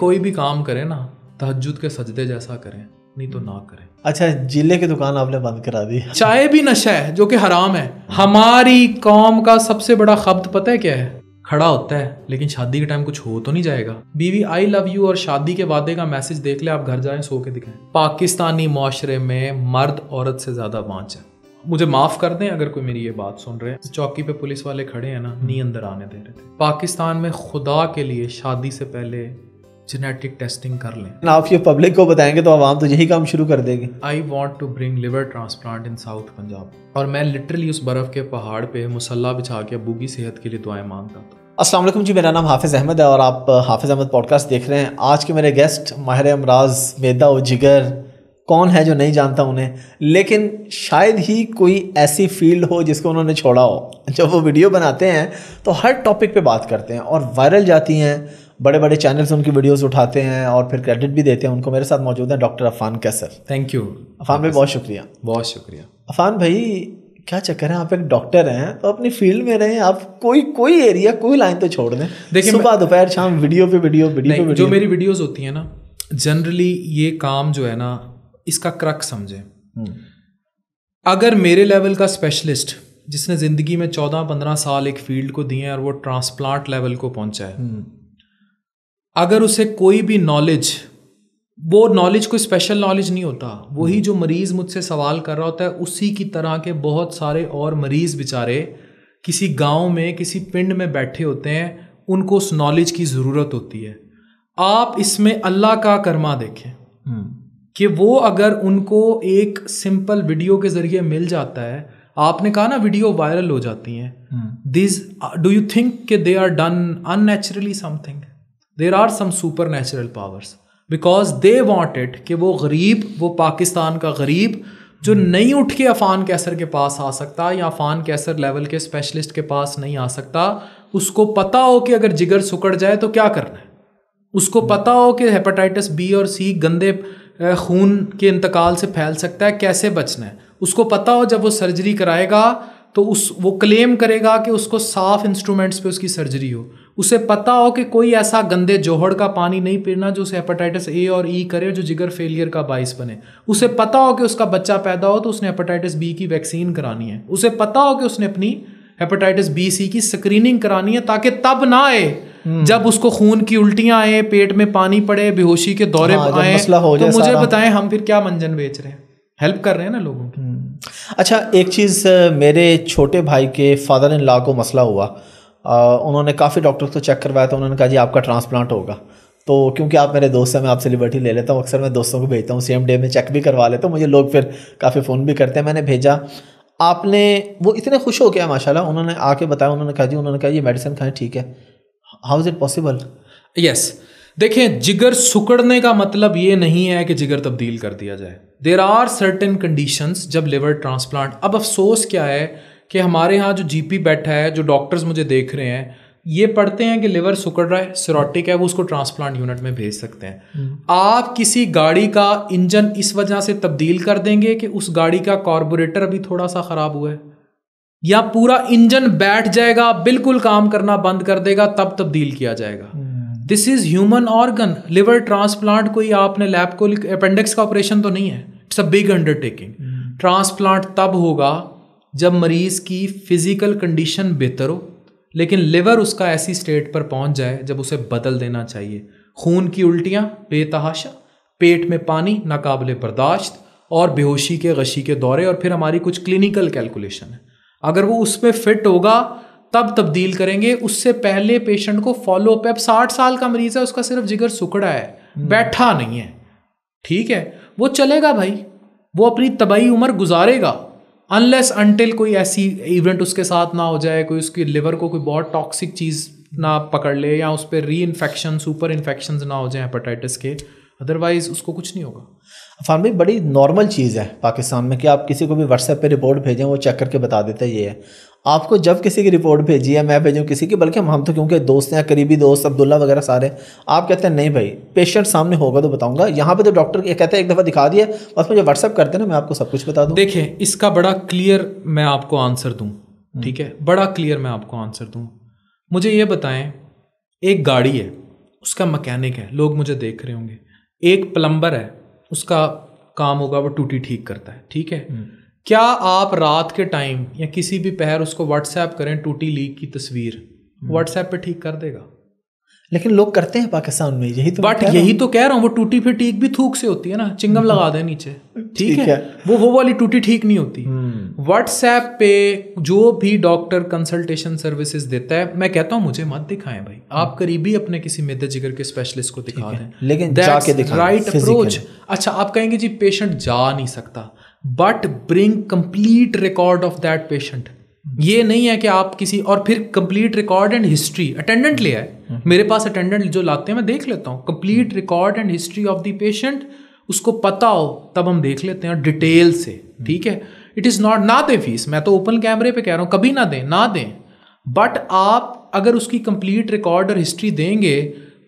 कोई भी काम करें ना तहजुद के सजदे जैसा करें नहीं तो ना करें अच्छा जिले की दुकान आपने बंद करा दी चाय भी नशा है जो कि हराम है हमारी कौम का सबसे बड़ा शब्द पता है क्या है खड़ा होता है लेकिन शादी के टाइम कुछ हो तो नहीं जाएगा बीवी आई लव यू और शादी के वादे का मैसेज देख ले आप घर जाए सो के दिखाए पाकिस्तानी माशरे में मर्द औरत से ज्यादा बांच है मुझे माफ कर दें अगर कोई मेरी ये बात सुन रहे हैं चौकी पे पुलिस वाले खड़े हैं ना नहीं अंदर आने दे रहे थे पाकिस्तान में खुदा के लिए शादी से पहले जेनेटिक टेस्टिंग कर लें आप ये पब्लिक को बताएंगे तो आवाम तो यही काम शुरू कर देंगे I want to bring liver transplant in south Punjab और मैं लिटरली उस बर्फ़ के पहाड़ पे मुसल्ला बिछा के अबू की सेहत के लिए दुआएं मांगता हूँ असल जी मेरा नाम हाफिज़ अहमद है और आप हाफिज़ अहमद पॉडकास्ट देख रहे हैं आज के मेरे गेस्ट माहिर अमराज मेदा व जिगर कौन है जो नहीं जानता उन्हें लेकिन शायद ही कोई ऐसी फील्ड हो जिसको उन्होंने छोड़ा हो जब वो वीडियो बनाते हैं तो हर टॉपिक पे बात करते हैं और वायरल जाती हैं बड़े बड़े चैनल्स उनकी वीडियोस उठाते हैं और फिर क्रेडिट भी देते हैं उनको मेरे साथ मौजूद हैं doctor Affan Qaiser thank you Affan भाई बहुत शुक्रिया बहुत शुक्रिया अफान भाई क्या चक्कर है आप एक डॉक्टर हैं तो अपनी फील्ड में रहें आप कोई कोई एरिया कोई लाइन तो छोड़ दें देखिए सुबह दोपहर शाम वीडियो पे वीडियो वीडियो पे जो मेरी वीडियोज़ होती हैं ना जनरली ये काम जो है ना इसका क्रक समझें हम्म। अगर मेरे लेवल का स्पेशलिस्ट जिसने ज़िंदगी में चौदह पंद्रह साल एक फील्ड को दिए हैं और वो ट्रांसप्लांट लेवल को पहुंचा है हम्म। अगर उसे कोई भी नॉलेज वो नॉलेज कोई स्पेशल नॉलेज नहीं होता वही जो मरीज़ मुझसे सवाल कर रहा होता है उसी की तरह के बहुत सारे और मरीज़ बेचारे किसी गांव में किसी पिंड में बैठे होते हैं उनको उस नॉलेज की ज़रूरत होती है आप इसमें अल्लाह का कर्मा देखें हम्म। कि वो अगर उनको एक सिंपल वीडियो के ज़रिए मिल जाता है आपने कहा ना वीडियो वायरल हो जाती हैं दिज डू यू थिंक कि they are done unnaturally something there are some supernatural powers because they want it कि वो गरीब वो पाकिस्तान का गरीब जो hmm. नहीं उठ के अफान कैसर के पास आ सकता या अफान कैसर लेवल के स्पेशलिस्ट के पास नहीं आ सकता उसको पता हो कि अगर जिगर सुकड़ जाए तो क्या करना है उसको hmm. पता हो कि हेपेटाइटिस बी और सी गंदे खून के इंतकाल से फैल सकता है कैसे बचना है उसको पता हो जब वो सर्जरी कराएगा तो उस वो क्लेम करेगा कि उसको साफ इंस्ट्रूमेंट्स पे उसकी सर्जरी हो उसे पता हो कि कोई ऐसा गंदे जोहड़ का पानी नहीं पीना जो उसे हेपेटाइटिस ए और ई e करे जो जिगर फेलियर का बाइस बने उसे पता हो कि उसका बच्चा पैदा हो तो उसने हेपेटाइटिस बी की वैक्सीन करानी है उसे पता हो कि उसने अपनी हेपेटाइटिस बी सी की स्क्रीनिंग करानी है ताकि तब ना आए हम्म। जब उसको खून की उल्टियां आए पेट में पानी पड़े बेहोशी के दौरे हाँ, आए तो मुझे बताएं हम फिर क्या मंजन बेच रहे हैं हेल्प कर रहे हैं ना लोगों की हम्म। अच्छा एक चीज़ मेरे छोटे भाई के फादर इन लॉ को मसला हुआ उन्होंने काफ़ी डॉक्टर को चेक करवाया था उन्होंने कहा जी आपका ट्रांसप्लांट होगा तो क्योंकि आप मेरे दोस्त हैं मैं आपसे लिबर्टी ले लेता हूँ अक्सर मैं दोस्तों को भेजता हूँ सेम डे में चेक भी करवा लेता हूँ मुझे लोग फिर काफ़ी फ़ोन भी करते हैं मैंने भेजा आपने वो इतने खुश हो गया माशाल्लाह उन्होंने आके बताया उन्होंने कहा जी उन्होंने कहा ये मेडिसिन खाएं ठीक है how is it possible yes देखें जिगर सुकड़ने का मतलब ये नहीं है कि जिगर तब्दील कर दिया जाए देर आर सर्टन कंडीशंस जब लिवर ट्रांसप्लांट अब अफसोस क्या है कि हमारे यहाँ जो जीपी बैठा है जो डॉक्टर्स मुझे देख रहे हैं ये पढ़ते हैं कि लिवर सुकड़ रहा है सिरोटिक है वो उसको ट्रांसप्लांट यूनिट में भेज सकते हैं हम्म। आप किसी गाड़ी का इंजन इस वजह से तब्दील कर देंगे कि उस गाड़ी का कार्बोरेटर अभी थोड़ा सा ख़राब हुआ है या पूरा इंजन बैठ जाएगा बिल्कुल काम करना बंद कर देगा तब तब्दील किया जाएगा this is human organ liver transplant कोई आपने लैब को अपेंडिक्स का ऑपरेशन तो नहीं है it's a big undertaking transplant तब होगा जब मरीज़ की फ़िज़िकल कंडीशन बेहतर हो लेकिन लिवर उसका ऐसी स्टेट पर पहुंच जाए जब उसे बदल देना चाहिए खून की उल्टियां बेतहाशा पेट में पानी नाकबले बर्दाश्त और बेहोशी के गशी के दौरे और फिर हमारी कुछ क्लिनिकल कैलकुलेशन है अगर वो उसमें फिट होगा तब तब्दील करेंगे उससे पहले पेशेंट को फॉलो अप अब साठ साल का मरीज है उसका सिर्फ जिगर सुकड़ा है हम्म। बैठा नहीं है ठीक है वो चलेगा भाई वो अपनी तबाही उम्र गुजारेगा अनलेस अनटिल कोई ऐसी इवेंट उसके साथ ना हो जाए कोई उसकी लिवर को कोई बहुत टॉक्सिक चीज़ ना पकड़ ले या उस पर री इन्फेक्शन सुपर इन्फेक्शन ना हो जाए हेपेटाइटिस के अदरवाइज उसको कुछ नहीं होगा अफान भाई बड़ी नॉर्मल चीज़ है पाकिस्तान में कि आप किसी को भी व्हाट्सएप पे रिपोर्ट भेजें वो चेक करके बता देते ये है आपको जब किसी की रिपोर्ट भेजी है मैं भेजूँ किसी की बल्कि हम हम तो क्योंकि दोस्त हैं करीबी दोस्त अब्दुल्ला वगैरह सारे आप कहते हैं नहीं भाई पेशेंट सामने होगा तो बताऊंगा यहाँ पे तो डॉक्टर कहते हैं एक दफ़ा दिखा दिए बस मुझे व्हाट्सअप करते ना मैं आपको सब कुछ बता दूँ देखिए इसका बड़ा क्लियर मैं आपको आंसर दूँ हम्म। ठीक है बड़ा क्लियर मैं आपको आंसर दूँ मुझे ये बताएं एक गाड़ी है उसका मकैनिक है लोग मुझे देख रहे होंगे एक प्लम्बर है उसका काम होगा वो टूटी ठीक करता है ठीक है हम्म। क्या आप रात के टाइम या किसी भी पहर उसको व्हाट्सएप करें टूटी लीक की तस्वीर व्हाट्सएप हम्म। पे ठीक कर देगा लेकिन लोग करते हैं पाकिस्तान में यही तो बट यही तो कह रहा हूँ वो टूटी फिर ठीक भी थूक से होती है ना चिंगम लगा दे नीचे ठीक है वो वो वाली टूटी ठीक नहीं होती व्हाट्सएप हम्म। पे जो भी डॉक्टर कंसल्टेशन सर्विसेज देता है मैं कहता हूँ मुझे मत दिखाएं भाई आप हम्म। करीबी अपने किसी मेदे जिगर के स्पेशलिस्ट को दिखा दें लेकिन राइट अप्रोच अच्छा आप कहेंगे जी पेशेंट जा नहीं सकता but bring complete record of that patient ये नहीं है कि आप किसी और फिर complete record and history attendant ले आए मेरे पास अटेंडेंट जो लाते हैं मैं देख लेता हूँ complete record and history of the patient उसको पता हो तब हम देख लेते हैं डिटेल से ठीक है इट इज़ नॉट ना दे फीस मैं तो ओपन कैमरे पे कह रहा हूँ कभी ना दें ना दें बट आप अगर उसकी कंप्लीट रिकॉर्ड और हिस्ट्री देंगे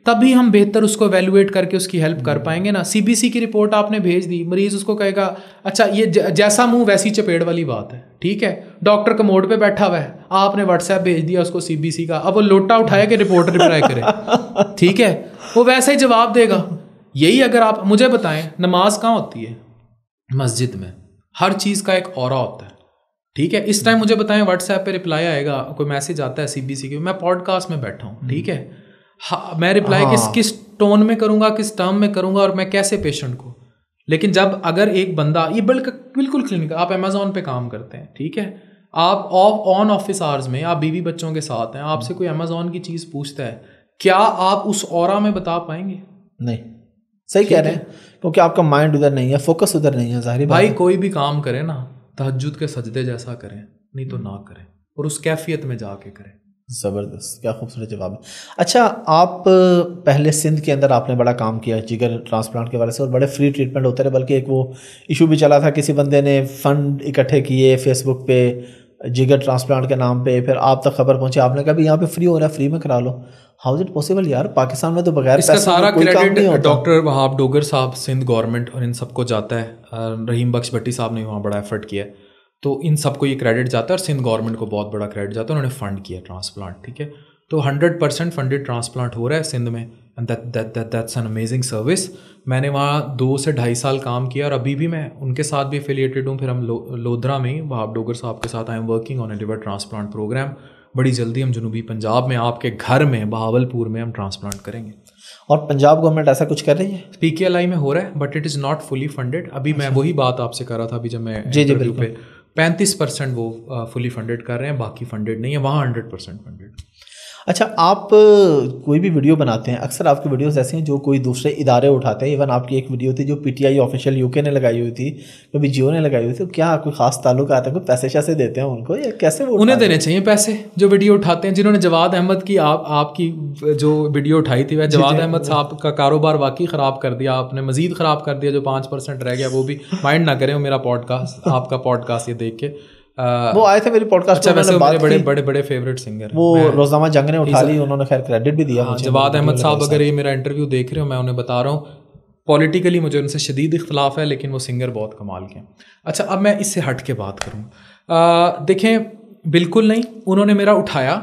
तभी हम बेहतर उसको वैल्यूएट करके उसकी हेल्प कर पाएंगे ना सीबीसी की रिपोर्ट आपने भेज दी मरीज उसको कहेगा अच्छा ये जैसा मुंह वैसी चपेट वाली बात है ठीक है डॉक्टर कमोड पे बैठा हुआ है आपने व्हाट्सएप भेज दिया उसको सीबीसी का अब वो लोटा उठाया कि रिपोर्ट रिप्लाई करे ठीक है वो वैसे ही जवाब देगा यही अगर आप मुझे बताएं नमाज कहाँ होती है मस्जिद में हर चीज़ का एक और होता है ठीक है इस टाइम मुझे बताएं व्हाट्सएप पे रिप्लाई आएगा कोई मैसेज आता है सीबीसी के मैं पॉडकास्ट में बैठा हूँ ठीक है हाँ मैं रिप्लाई किस हाँ। किस टोन में करूँगा किस टर्म में करूंगा और मैं कैसे पेशेंट को लेकिन जब अगर एक बंदा ये बल्कि बिल्कुल क्लिनिक आप अमेजोन पे काम करते हैं ठीक है आप ऑफ ऑन ऑफिस आवर्स में आप बीवी बच्चों के साथ हैं आपसे कोई अमेजोन की चीज़ पूछता है क्या आप उस और में बता पाएंगे नहीं सही कह रहे हैं क्योंकि आपका माइंड उधर नहीं है फोकस उधर नहीं है जाहिर भाई कोई भी काम करें ना तहजद के सजदे जैसा करें नहीं तो ना करें और उस कैफियत में जाके करें ज़बरदस्त क्या खूबसूरत जवाब है अच्छा आप पहले सिंध के अंदर आपने बड़ा काम किया जिगर ट्रांसप्लांट के वाले से और बड़े फ्री ट्रीटमेंट होते रहे बल्कि एक वो इशू भी चला था किसी बंदे ने फ़ंड इकट्ठे किए फेसबुक पे जिगर ट्रांसप्लांट के नाम पे फिर आप तक खबर पहुंची आपने कहा यहाँ पे फ्री हो रहा है फ्री में करा लो हाउ इज इट पॉसिबल यार पाकिस्तान में तो बगैर इसका सारा क्रेडिट डॉक्टर वहाब डोगर साहब सिंध गवर्नमेंट और इन सबको जाता है रहीम बख्श भट्टी साहब ने वहाँ बड़ा एफर्ट किया है तो इन सबको ये क्रेडिट जाता है और सिंध गवर्नमेंट को बहुत बड़ा क्रेडिट जाता है उन्होंने फंड किया ट्रांसप्लांट ठीक है तो हंड्रेड परसेंट फंडेड ट्रांसप्लांट हो रहा है सिंध में and that that that that's an amazing service मैंने वहाँ दो से ढाई साल काम किया और अभी भी मैं उनके साथ भी एफिलिएटेड हूँ फिर हम लो, लोधरा में वहाँ डोगर साहब के साथ I am working on a liver transplant programme बड़ी जल्दी हम जनूबी पंजाब में आपके घर में बहावलपुर में हम ट्रांसप्लांट करेंगे और पंजाब गवर्नमेंट ऐसा कुछ कर रही है पी के एल आई में हो रहा है but it is not fully funded अभी अच्छा। मैं वही बात आपसे कर रहा था अभी जब मैं जी जी बिल्कुल पैंतीस परसेंट वो फुली फंडेड कर रहे हैं बाकी फंडेड नहीं है वहाँ हंड्रेड परसेंट फंडेड अच्छा आप कोई भी वीडियो बनाते हैं अक्सर आपकी वीडियोस ऐसे हैं जो कोई दूसरे इदारे उठाते हैं इवन आपकी एक वीडियो थी जो पीटीआई ऑफिशियल यूके ने लगाई हुई थी कभी जियो ने लगाई हुई थी तो क्या कोई खास ताल्लुक आता है कोई पैसे शैसे देते हैं उनको या कैसे वो उन्हें देने चाहिए पैसे जो वीडियो उठाते हैं जिन्होंने जवाद अहमद की आप आपकी जो वीडियो उठाई थी वह जवाद अहमद साहब का कारोबार वाकई ख़राब कर दिया आपने मजीद ख़राब कर दिया जो पाँच परसेंट रह गया वो भी माइंड ना करें मेरा पॉडकास्ट आपका पॉडकास्ट ये देख के वो आए थे मेरी पॉडकास्ट अच्छा वैसे बड़े, बड़े बड़े बड़े फेवरेट सिंगर वो रोजामा जंग ने उठा ली उन्होंने खैर क्रेडिट भी दिया जवाद अहमद साहब अगर ये मेरा इंटरव्यू देख रहे हो मैं उन्हें बता रहा हूँ पॉलिटिकली मुझे उनसे शदीद इख्तलाफ है लेकिन वो सिंगर बहुत कमाल के हैं अच्छा अब मैं इससे हट के बात करूँ देखें बिल्कुल नहीं उन्होंने मेरा उठाया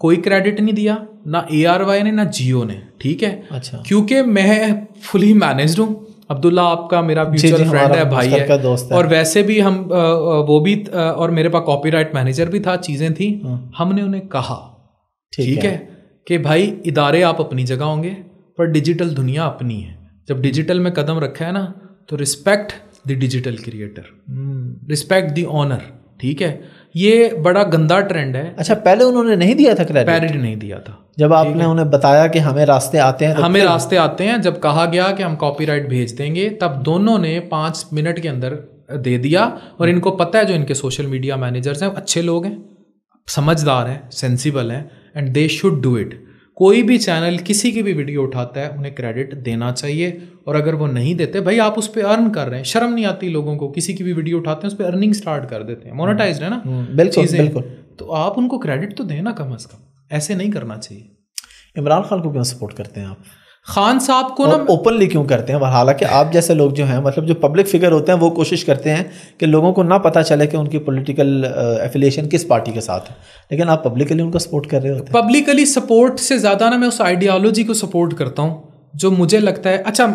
कोई क्रेडिट नहीं दिया ना ए आर वाई ने ना जियो ने ठीक है अच्छा क्योंकि मैं फुली मैनेज हूँ अब्दुल्ला आपका मेरा म्यूचुअल फ्रेंड है भाई है दोस्त है और वैसे भी हम वो भी और मेरे पास कॉपीराइट मैनेजर भी था चीज़ें थी हाँ। हमने उन्हें कहा ठीक है कि भाई इदारे आप अपनी जगह होंगे पर डिजिटल दुनिया अपनी है जब डिजिटल में कदम रखा है ना तो respect the digital creator respect the honour ठीक है ये बड़ा गंदा ट्रेंड है अच्छा पहले उन्होंने नहीं दिया था क्रेडिट क्रेडिट नहीं दिया था जब आपने उन्हें बताया कि हमें रास्ते आते हैं तो हमें रास्ते आते हैं जब कहा गया कि हम कॉपीराइट भेज देंगे तब दोनों ने पाँच मिनट के अंदर दे दिया और हम्म। इनको पता है जो इनके सोशल मीडिया मैनेजर्स हैं अच्छे लोग हैं समझदार हैं सेंसिबल हैं and they should do it कोई भी चैनल किसी की भी वीडियो उठाता है उन्हें क्रेडिट देना चाहिए और अगर वो नहीं देते भाई आप उस पर अर्न कर रहे हैं शर्म नहीं आती लोगों को किसी की भी वीडियो उठाते हैं उस पर अर्निंग स्टार्ट कर देते हैं मोनोटाइज है ना हम्म, हम्म, बिल्कुल बिल्कुल तो आप उनको क्रेडिट तो देना कम अज़ कम ऐसे नहीं करना चाहिए इमरान खान को क्यों सपोर्ट करते हैं आप खान साहब को ना ओपनली क्यों करते हैं हालांकि आप जैसे लोग जो हैं मतलब जो पब्लिक फिगर होते हैं वो कोशिश करते हैं कि लोगों को ना पता चले कि उनकी पॉलिटिकल एफिलिएशन uh, किस पार्टी के साथ है लेकिन आप पब्लिकली उनका सपोर्ट कर रहे हो पब्लिकली सपोर्ट से ज़्यादा ना मैं उस आइडियालॉजी को सपोर्ट करता हूँ जो मुझे लगता है अच्छा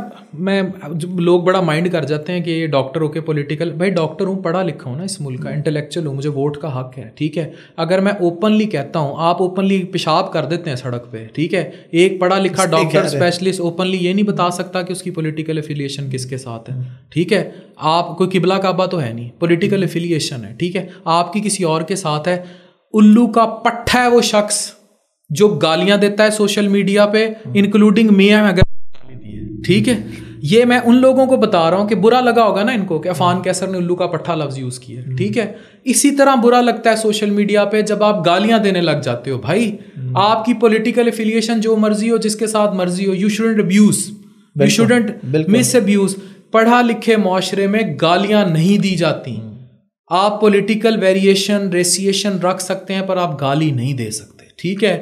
मैं लोग बड़ा माइंड कर जाते हैं कि ये डॉक्टर होके पॉलिटिकल भाई डॉक्टर हूँ पढ़ा लिखा हूँ ना इस मुल्क का इंटेलेक्चुअल हम्म। हूँ मुझे वोट का हक है ठीक है अगर मैं ओपनली कहता हूँ आप ओपनली पेशाब कर देते हैं सड़क पे ठीक है एक पढ़ा लिखा डॉक्टर स्पेशलिस्ट ओपनली ये नहीं बता सकता कि उसकी पोलिटिकल एफिलिएशन किसके साथ है हम्म। ठीक है आप कोई किबला काबा तो है नहीं पोलिटिकल एफिलिएशन हम्म। है ठीक है आपकी किसी और के साथ है उल्लू का पट्टा है वो शख्स जो गालियां देता है सोशल मीडिया पे इंक्लूडिंग मी एम अगर ठीक है ये मैं उन लोगों को बता रहा हूँ कि बुरा लगा होगा ना इनको कि अफान कैसर ने उल्लू का पट्ठा लफ्ज़ यूज़ किया है हम्म। ठीक है इसी तरह बुरा लगता है सोशल मीडिया पे जब आप गालियाँ देने लग जाते हो भाई हम्म। आपकी पॉलिटिकल एफिलिएशन जो मर्जी हो जिसके साथ मर्जी हो you shouldn't abuse you shouldn't miss abuse पढ़ा लिखे माशरे में गालियाँ नहीं दी जाती हम्म। आप पॉलिटिकल वेरिएशन रेसिएशन रख सकते हैं पर आप गाली नहीं दे सकते ठीक है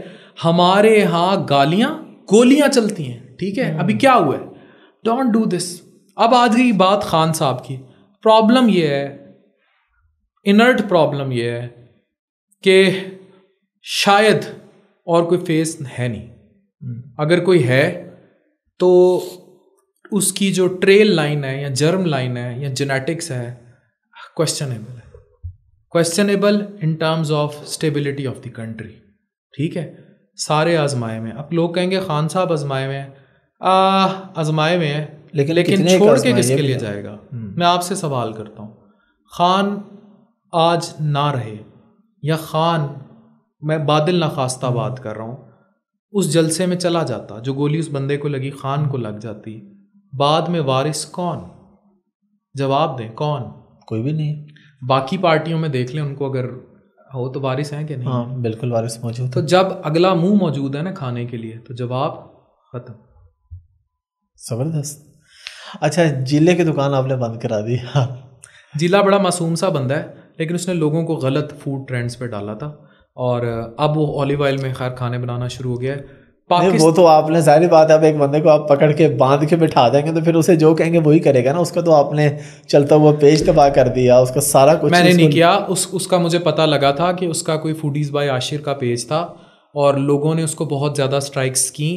हमारे यहाँ गालियाँ गोलियाँ चलती हैं ठीक है अभी क्या हुआ है डोंट डू दिस अब आ गई बात खान साहब की प्रॉब्लम ये है इनर्ट प्रॉब्लम ये है कि शायद और कोई फेस है नहीं अगर कोई है तो उसकी जो ट्रेल लाइन है या जर्म लाइन है या जेनेटिक्स है क्वेश्चनेबल है questionable in terms of stability of the country ठीक है सारे आजमाए में अब लोग कहेंगे खान साहब आजमाए में आजमाए हुए हैं लेकिन लेकिन छोड़ के किसके लिए जाएगा हम्म। मैं आपसे सवाल करता हूँ खान आज ना रहे या खान मैं बादल ना खास्ता हम्म। बात कर रहा हूँ उस जलसे में चला जाता जो गोली उस बंदे को लगी खान को लग जाती बाद में वारिस कौन जवाब दें कौन कोई भी नहीं बाकी पार्टियों में देख लें उनको अगर हो तो वारिस हैं कि नहीं हाँ बिल्कुल वारिस मौजूद तो जब अगला मुंह मौजूद है ना खाने के लिए तो जवाब खत्म ज़बरदस्त अच्छा जिले की दुकान आपने बंद करा दी हाँ जिला बड़ा मासूम सा बंदा है लेकिन उसने लोगों को गलत फूड ट्रेंड्स पे डाला था और अब वो ऑलिव ऑयल में खैर खाने बनाना शुरू हो गया है वो तो आपने जाहिर बात है अब एक बंदे को आप पकड़ के बांध के बिठा देंगे तो फिर उसे जो कहेंगे वही करेगा ना उसका तो आपने चलता हुआ पेज तबाह कर दिया उसका सारा कुछ मैंने नहीं किया उस उसका मुझे पता लगा था कि उसका कोई फूडीज़ बाय आशिर का पेज था और लोगों ने उसको बहुत ज़्यादा स्ट्राइक्स की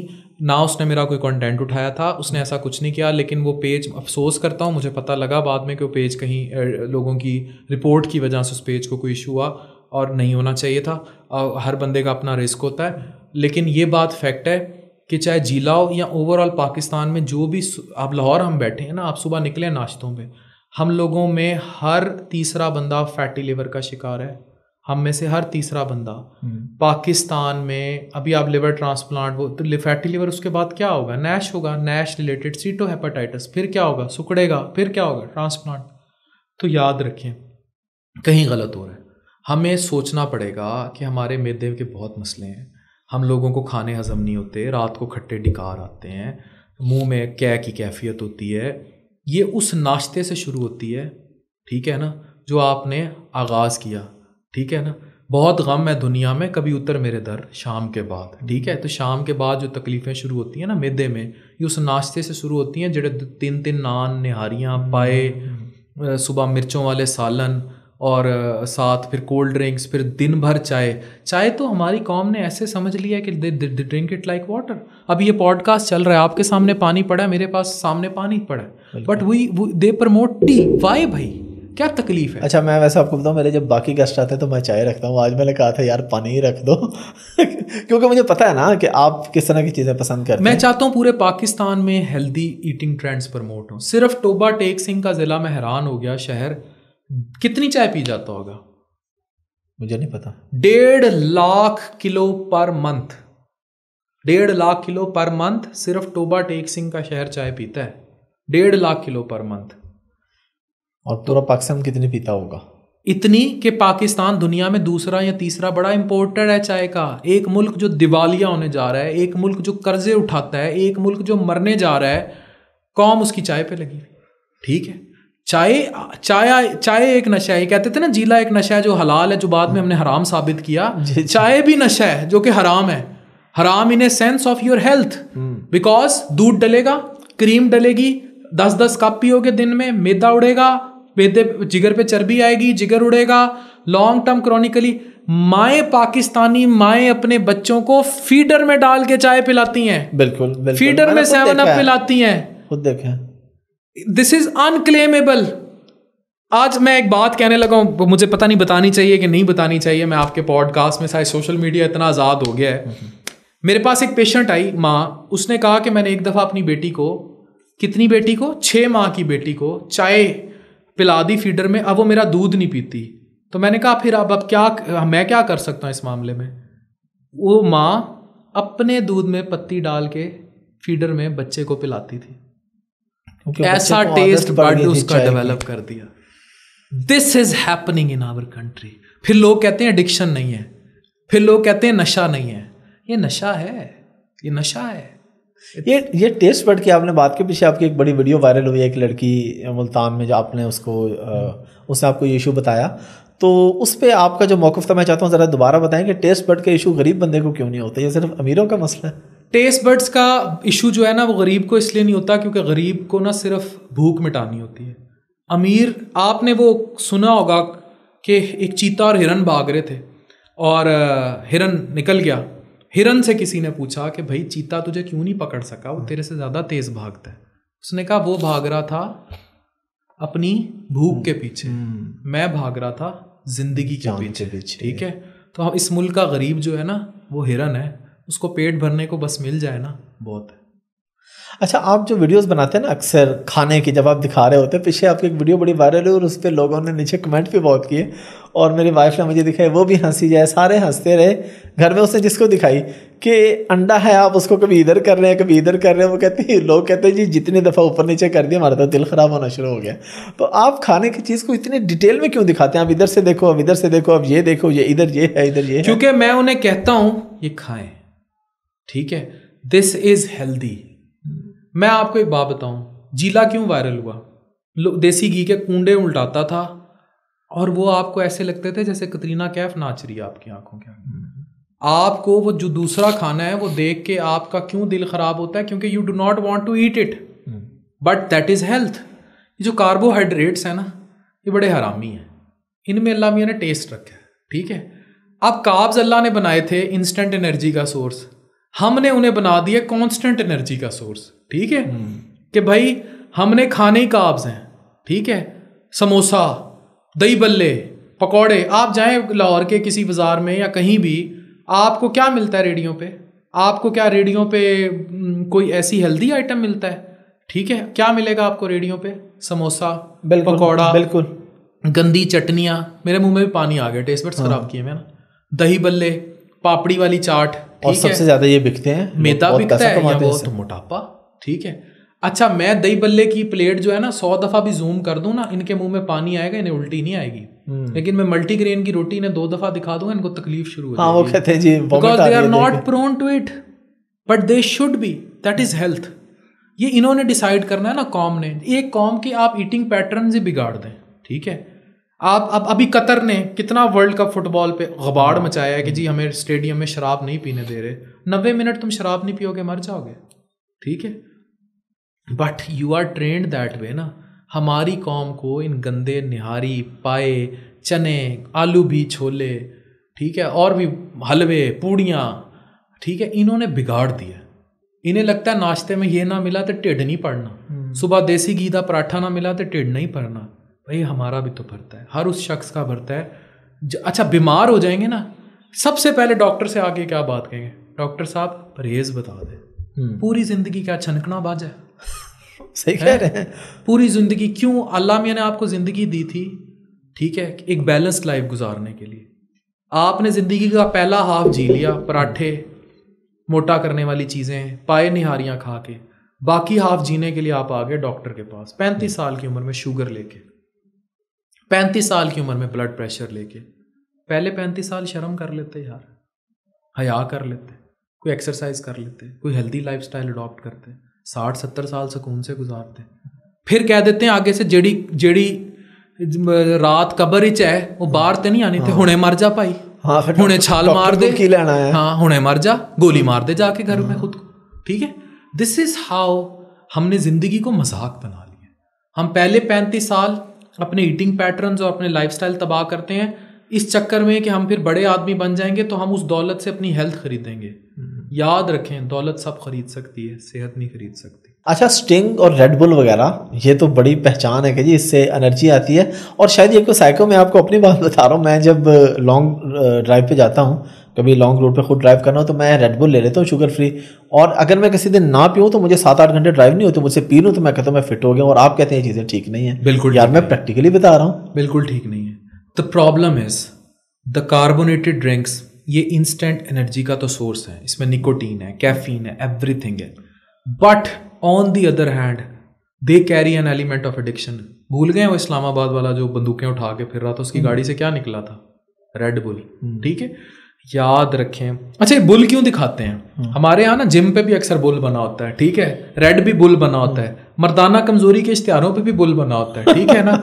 ना उसने मेरा कोई कंटेंट उठाया था उसने ऐसा कुछ नहीं किया लेकिन वो पेज अफसोस करता हूँ मुझे पता लगा बाद में कि वो पेज कहीं लोगों की रिपोर्ट की वजह से उस पेज को कोई इशू हुआ और नहीं होना चाहिए था और हर बंदे का अपना रिस्क होता है लेकिन ये बात फैक्ट है कि चाहे हो या ओवरऑल पाकिस्तान में जो भी आप लाहौर हम बैठे हैं ना आप सुबह निकले नाश्तों में हम लोगों में हर तीसरा बंदा फैटी लिवर का शिकार है हम में से हर तीसरा बंदा हम्म। पाकिस्तान में अभी आप लिवर ट्रांसप्लांट वो तो फैटी लिवर उसके बाद क्या होगा नैश होगा नैश रिलेटेड सीटो हेपाटाइटिस फिर क्या होगा सुकड़ेगा फिर क्या होगा ट्रांसप्लांट तो याद रखें कहीं गलत हो रहा है हमें सोचना पड़ेगा कि हमारे मेदे के बहुत मसले हैं हम लोगों को खाने हजम नहीं होते रात को खट्टे डिकार आते हैं मुंह में कै की कैफियत होती है ये उस नाश्ते से शुरू होती है ठीक है ना जो आपने आगाज़ किया ठीक है ना बहुत गम है दुनिया में कभी उतर मेरे दर शाम के बाद ठीक है तो शाम के बाद जो तकलीफ़ें शुरू होती हैं ना मैदे में ये उस नाश्ते से शुरू होती हैं जड़े तीन तीन नान निहारियाँ हम्म, पाए हम्म। सुबह मिर्चों वाले सालन और साथ फिर कोल्ड ड्रिंक्स फिर दिन भर चाय चाय तो हमारी कॉम ने ऐसे समझ लिया कि they drink it like water अब ये पॉडकास्ट चल रहा है आपके सामने पानी पड़ा है मेरे पास सामने पानी पड़ा है but we they promote T Y भाई क्या तकलीफ है अच्छा मैं वैसे आपको बताऊँ मेरे जब बाकी गेस्ट आते हैं तो मैं चाय रखता हूँ आज मैंने कहा था यार पानी ही रख दो क्योंकि मुझे पता है ना कि आप किस तरह की चीज़ें पसंद करते मैं हैं मैं चाहता हूँ पूरे पाकिस्तान में हेल्दी ईटिंग ट्रेंड्स प्रमोट हों सिर्फ टोबा टेक सिंह का ज़िला मैं हैरान हो गया शहर कितनी चाय पी जाता होगा मुझे नहीं पता डेढ़ लाख किलो पर मंथ डेढ़ लाख किलो पर मंथ सिर्फ टोबा टेक सिंह का शहर चाय पीता है डेढ़ लाख किलो पर मंथ और पूरा पाकिस्तान कितनी पीता होगा इतनी कि पाकिस्तान दुनिया में दूसरा या तीसरा बड़ा इम्पोर्टर है चाय का एक मुल्क जो दिवालिया होने जा रहा है एक मुल्क जो कर्जे उठाता है एक मुल्क जो मरने जा रहा है कौम उसकी चाय पे लगी ठीक है चाय चाय चाय एक नशा है कहते थे ना जीला एक नशा है जो हलाल है जो बाद में हमने हराम साबित किया चाय भी नशा है जो कि हराम है हराम in a sense of your health because दूध डलेगा क्रीम डलेगी दस दस कप पियोगे दिन में मैदा उड़ेगा पेदे जिगर पे चर्बी आएगी जिगर उड़ेगा लॉन्ग टर्म क्रॉनिकली माए पाकिस्तानी माए अपने बच्चों को फीडर में डाल के चाय पिलाती हैं बिल्कुल, बिल्कुल फीडर में सेवन अप पिलाती हैं खुद देखें दिस इज अनक्लेमेबल आज मैं एक बात कहने लगा हूँ मुझे पता नहीं बतानी चाहिए कि नहीं बतानी चाहिए मैं आपके पॉडकास्ट में शायद सोशल मीडिया इतना आज़ाद हो गया है मेरे पास एक पेशेंट आई माँ उसने कहा कि मैंने एक दफ़ा अपनी बेटी को कितनी बेटी को छः माह की बेटी को चाय पिला दी फीडर में अब वो मेरा दूध नहीं पीती तो मैंने कहा फिर अब अब क्या मैं क्या कर सकता हूँ इस मामले में वो माँ अपने दूध में पत्ती डाल के फीडर में बच्चे को पिलाती थी okay, ऐसा टेस्ट बर्ड उसका डेवलप कर दिया this is happening in our country फिर लोग कहते हैं एडिक्शन नहीं है फिर लोग कहते हैं नशा नहीं है ये नशा है ये नशा है ये ये टेस्ट बर्ड की आपने बात के पीछे आपकी एक बड़ी वीडियो वायरल हुई है एक लड़की मुल्तान में जो आपने उसको उसने आपको ये इशू बताया तो उस पर आपका जो मौक़ था मैं चाहता हूँ ज़रा दोबारा बताएं कि टेस्ट बर्ड का इशू गरीब बंदे को क्यों नहीं होता ये सिर्फ अमीरों का मसला है टेस्ट बर्ड्स का इशू जो है ना वो गरीब को इसलिए नहीं होता क्योंकि गरीब को ना सिर्फ भूख मिटानी होती है अमीर आपने वो सुना होगा कि एक चीता और हिरन भाग रहे थे और हिरन निकल गया हिरन से किसी ने पूछा कि भाई चीता तुझे क्यों नहीं पकड़ सका वो तेरे से ज़्यादा तेज़ भागता है उसने कहा वो भाग रहा था अपनी भूख के पीछे हम्म। मैं भाग रहा था जिंदगी के पीछे ठीक है तो हम इस मुल्क का गरीब जो है ना वो हिरन है उसको पेट भरने को बस मिल जाए ना बहुत है अच्छा आप जो वीडियोस बनाते हैं ना अक्सर खाने की जब आप दिखा रहे होते हैं पीछे आपकी एक वीडियो बड़ी वायरल हुई और उस पर लोगों ने नीचे कमेंट भी बहुत किए और मेरी वाइफ ने मुझे दिखाई वो भी हंसी जाए सारे हंसते रहे घर में उसने जिसको दिखाई कि अंडा है आप उसको कभी इधर कर रहे हैं कभी इधर कर रहे हैं वो कहते हैं लोग कहते हैं जी जितनी दफ़ा ऊपर नीचे कर दिया हमारा तो दिल ख़राब होना शुरू हो गया तो आप खाने की चीज़ को इतनी डिटेल में क्यों दिखाते हैं आप इधर से देखो अब इधर से देखो अब ये देखो ये इधर ये है इधर ये क्योंकि मैं उन्हें कहता हूँ ये खाएँ ठीक है दिस इज़ हेल्दी मैं आपको एक बात बताऊं जीला क्यों वायरल हुआ देसी घी के कूडे उल्टाता था और वो आपको ऐसे लगते थे जैसे कतरीना कैफ नाच रही है आपकी आंखों के आपको वो जो दूसरा खाना है वो देख के आपका क्यों दिल खराब होता है क्योंकि you do not want to eat it but that is health जो कार्बोहाइड्रेट्स हैं ना ये बड़े हरामी हैं इनमें अल्लाह मियाँ ने टेस्ट रखा है ठीक है अब काब्ज अल्लाह ने बनाए थे इंस्टेंट एनर्जी का सोर्स हमने उन्हें बना दिया कांस्टेंट एनर्जी का सोर्स ठीक है हम्म। कि भाई हमने खाने ही काब्ज हैं ठीक है समोसा दही बल्ले पकौड़े आप जाएं लाहौर के किसी बाज़ार में या कहीं भी आपको क्या मिलता है रेडियो पे आपको क्या रेडियो पे हम्म, कोई ऐसी हेल्दी आइटम मिलता है ठीक है क्या मिलेगा आपको रेडियो पे समोसा बिल्कुल, पकौड़ा बिल्कुल गंदी चटनियाँ मेरे मुंह में भी पानी आ गया टेस्ट बट खराब हाँ। किए ना दही बल्ले पापड़ी वाली चाट और सबसे ज़्यादा ये बिकते हैं मेदा बिकता है या मोटापा ठीक है अच्छा मैं दही बल्ले की प्लेट जो है ना सौ दफा भी जूम कर दूं ना इनके मुंह में पानी आएगा इन्हें उल्टी नहीं आएगी हम्म। लेकिन मैं मल्टीग्रेन की रोटी इन्हें दो दफा दिखा दूंगा इनको तकलीफ शुरू हो हाँ, वो कहते हैं जी because they are not prone to it but they should be that is health ये इन्होंने डिसाइड करना है ना कॉम ने एक कॉम की आप ईटिंग पैटर्न ही बिगाड़ दें ठीक है आप अब अभी कतर ने कितना वर्ल्ड कप फुटबॉल पे गबाड़ मचाया है कि जी हमें स्टेडियम में शराब नहीं पीने दे रहे नब्बे मिनट तुम शराब नहीं पियोगे मर जाओगे ठीक है but you are trained that way ना हमारी कौम को इन गंदे निहारी पाए चने आलू भी छोले ठीक है और भी हलवे पूड़ियाँ ठीक है इन्होंने बिगाड़ दिया इन्हें लगता है नाश्ते में ये ना मिला तो टेढ़ नहीं पड़ना हम्म। सुबह देसी घी का पराठा ना मिला तो टेढ़ नहीं पड़ना भाई हमारा भी तो भरता है हर उस शख्स का भरता है अच्छा बीमार हो जाएंगे ना सबसे पहले डॉक्टर से आके क्या बात कहेंगे डॉक्टर साहब परहेज बता दें हम्म। पूरी जिंदगी क्या बाज है सही कह रहे हैं पूरी जिंदगी क्यों अल्लाह मियाँ ने आपको जिंदगी दी थी ठीक है एक बैलेंस्ड लाइफ गुजारने के लिए आपने जिंदगी का पहला हाफ जी लिया पराठे मोटा करने वाली चीज़ें पाए निहारियां खा के बाकी हाफ जीने के लिए आप आ गए डॉक्टर के पास पैंतीस हम्म। साल की उम्र में शुगर लेके पैंतीस साल की उम्र में ब्लड प्रेशर लेके पहले पैंतीस साल शर्म कर लेते यार हया कर लेते कोई एक्सरसाइज कर लेते कोई हेल्दी लाइफ स्टाइल अडोप्ट करते साठ सत्तर साल सुकून से गुजारते फिर कह देते हैं आगे से जेड़ी जेड़ी रात कबर ही है वो बाहर तो नहीं आनी हाँ। हुने मर जा भाई हाँ हुने छाल मार दे की लेना है हाँ हुने मर जा गोली हाँ। मार दे जाके घर में हाँ। खुद को ठीक है दिस इज हाउ हमने जिंदगी को मजाक बना लिया हम पहले पैंतीस साल अपने ईटिंग पैटर्न और अपने स्टाइल तबाह करते हैं इस चक्कर में कि हम फिर बड़े आदमी बन जाएंगे तो हम उस दौलत से अपनी हेल्थ खरीदेंगे हम्म। याद रखें दौलत सब खरीद सकती है सेहत नहीं खरीद सकती अच्छा स्टिंग और रेडबुल वगैरह ये तो बड़ी पहचान है कि जी इससे एनर्जी आती है और शायद ये कोई साइको में आपको अपनी बात बता रहा हूँ मैं जब लॉन्ग ड्राइव पे जाता हूँ कभी लॉन्ग रूट पे खुद ड्राइव करना हो तो मैं रेडबुल ले लेता हूँ शुगर फ्री और अगर मैं किसी दिन ना पीऊँ तो मुझे सात आठ घंटे ड्राइव नहीं होती मुझसे पी लूँ तो मैं कहता हूँ मैं फिट हो गया और आप कहते हैं ये चीज़ें ठीक नहीं है बिल्कुल यार मैं प्रैक्टिकली बता रहा हूँ बिल्कुल ठीक नहीं है the problem is the carbonated drinks ये इंस्टेंट एनर्जी का तो सोर्स है इसमें निकोटीन है कैफीन है एवरीथिंग है but on the other hand they carry an element of addiction भूल गए वो इस्लामाबाद वाला जो बंदूकें उठा के फिर रहा था उसकी हम्म। गाड़ी से क्या निकला था रेड बुल हम्म। ठीक है याद रखें अच्छा ये बुल क्यों दिखाते हैं हम्म। हमारे यहाँ ना जिम पे भी अक्सर बुल बना होता है ठीक है रेड भी बुल बना होता है मर्दाना कमजोरी के इश्तेहारों पे भी बुल बना होता है ठीक है ना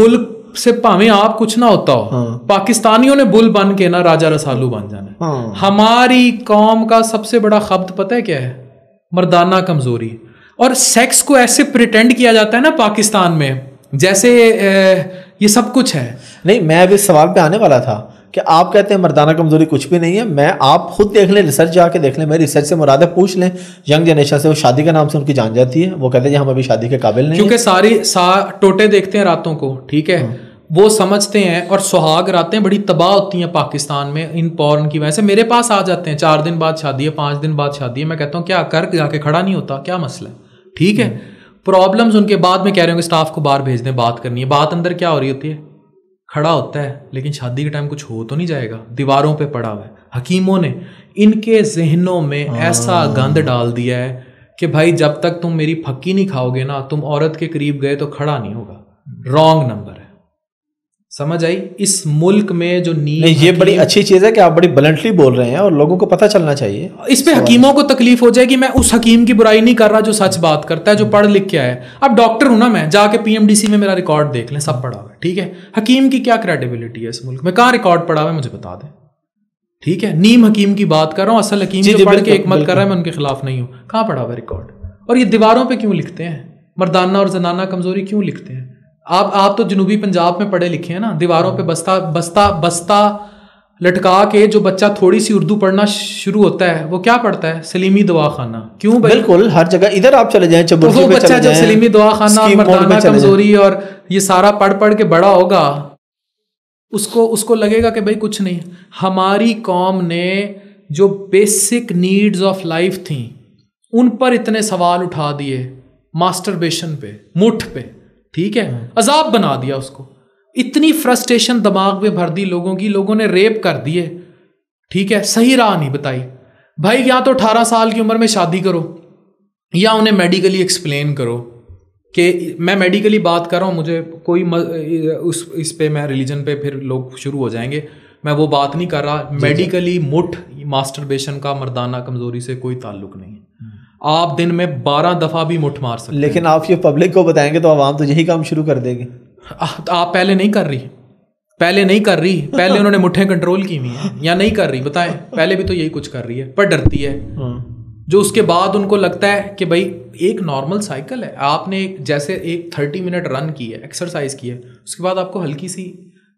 बुल से भावे आप कुछ ना होता हो हाँ। पाकिस्तानियों ने बुल बन के ना राजा रसालू बन जाना हाँ। हमारी कौम का सबसे बड़ा शब्द पता है क्या है मर्दाना कमजोरी और सेक्स को ऐसे प्रिटेंड किया जाता है ना पाकिस्तान में जैसे ये सब कुछ है नहीं मैं अभी सवाल पे आने वाला था कि आप कहते हैं मर्दाना कमजोरी कुछ भी नहीं है मैं आप खुद देख लें रिसर्च जाके देख लें मैं रिसर्च से मुराद है पूछ लें यंग जनरेशन से वो शादी के नाम से उनकी जान जाती है वो कहते हैं हम अभी शादी के काबिल नहीं क्योंकि सारी सा टोटे देखते हैं रातों को ठीक है हाँ। वो समझते हैं और सुहाग रातें बड़ी तबाह होती हैं पाकिस्तान में इन पॉर्न की वजह से मेरे पास आ जाते हैं चार दिन बाद शादी है पाँच दिन बाद शादी है मैं कहता हूँ क्या कर जाके खड़ा नहीं होता क्या मसला है ठीक है प्रॉब्लम्स उनके बाद में कह रहे हो स्टाफ को बाहर भेज दें बात करनी है बात अंदर क्या हो रही होती है खड़ा होता है लेकिन शादी के टाइम कुछ हो तो नहीं जाएगा दीवारों पर पड़ा हुआ है हकीमों ने इनके जहनों में ऐसा हाँ। गंद डाल दिया है कि भाई जब तक तुम मेरी फक्की नहीं खाओगे ना तुम औरत के करीब गए तो खड़ा नहीं होगा रॉन्ग नंबर है समझ आई इस मुल्क में जो नींद नहीं ये बड़ी अच्छी चीज है कि आप बड़ी बलंटली बोल रहे हैं और लोगों को पता चलना चाहिए इस पे हकीमों को तकलीफ हो जाएगी कि मैं उस हकीम की बुराई नहीं कर रहा जो सच बात करता है जो पढ़ लिख के आया अब डॉक्टर हूं ना मैं जाके पीएमडीसी में मेरा रिकॉर्ड देख लें सब पढ़ा हुआ है ठीक है हकीम की क्या क्रेडिबिलिटी है इस मुल्क में कहाँ रिकॉर्ड पढ़ा हुआ है मुझे बता दें ठीक है नीम हकीम की बात कर रहा हूँ असल हकीम जो पढ़ के एक मत कर रहा है मैं उनके खिलाफ नहीं हूँ कहाँ पढ़ा हुआ है रिकॉर्ड और ये दीवारों पर क्यों लिखते हैं मर्दाना और जनाना कमजोरी क्यों लिखते हैं आप आप तो जनूबी पंजाब में पढ़े लिखे हैं ना दीवारों पे बस्ता बस्ता बस्ता लटका के जो बच्चा थोड़ी सी उर्दू पढ़ना शुरू होता है वो क्या पढ़ता है सलीमी दवा खाना क्यों बिल्कुल हर जगह इधर आप चले जाएं तो वो बच्चा जब सलीमी दवा खाना कमजोरी और ये सारा पढ़ पढ़ के बड़ा होगा उसको उसको लगेगा कि भाई कुछ नहीं हमारी कौम ने जो बेसिक नीड्स ऑफ लाइफ थी उन पर इतने सवाल उठा दिए मास्टरबेशन पे मुठ पे ठीक है हाँ। अजाब बना दिया उसको इतनी फ्रस्ट्रेशन दिमाग में भर दी लोगों की लोगों ने रेप कर दिए ठीक है सही राह नहीं बताई भाई या तो अठारह साल की उम्र में शादी करो या उन्हें मेडिकली एक्सप्लेन करो कि मैं मेडिकली बात कर रहा हूँ मुझे कोई म, उस इस पे मैं रिलीजन पे फिर लोग शुरू हो जाएंगे मैं वो बात नहीं कर रहा मेडिकली मुठ मास्टरबेशन का मर्दाना कमजोरी से कोई ताल्लुक नहीं है हम्म। आप दिन में बारह दफ़ा भी मुठ मार सकते लेकिन आप ये पब्लिक को बताएंगे तो आवाम तो यही काम शुरू कर देगी तो आप पहले नहीं कर रही पहले नहीं कर रही पहले उन्होंने मुठे कंट्रोल की हुई है या नहीं कर रही बताएं पहले भी तो यही कुछ कर रही है पर डरती है हाँ। जो उसके बाद उनको लगता है कि भाई एक नॉर्मल साइकिल है आपने एक जैसे एक थर्टी मिनट रन की है एक्सरसाइज की है उसके बाद आपको हल्की सी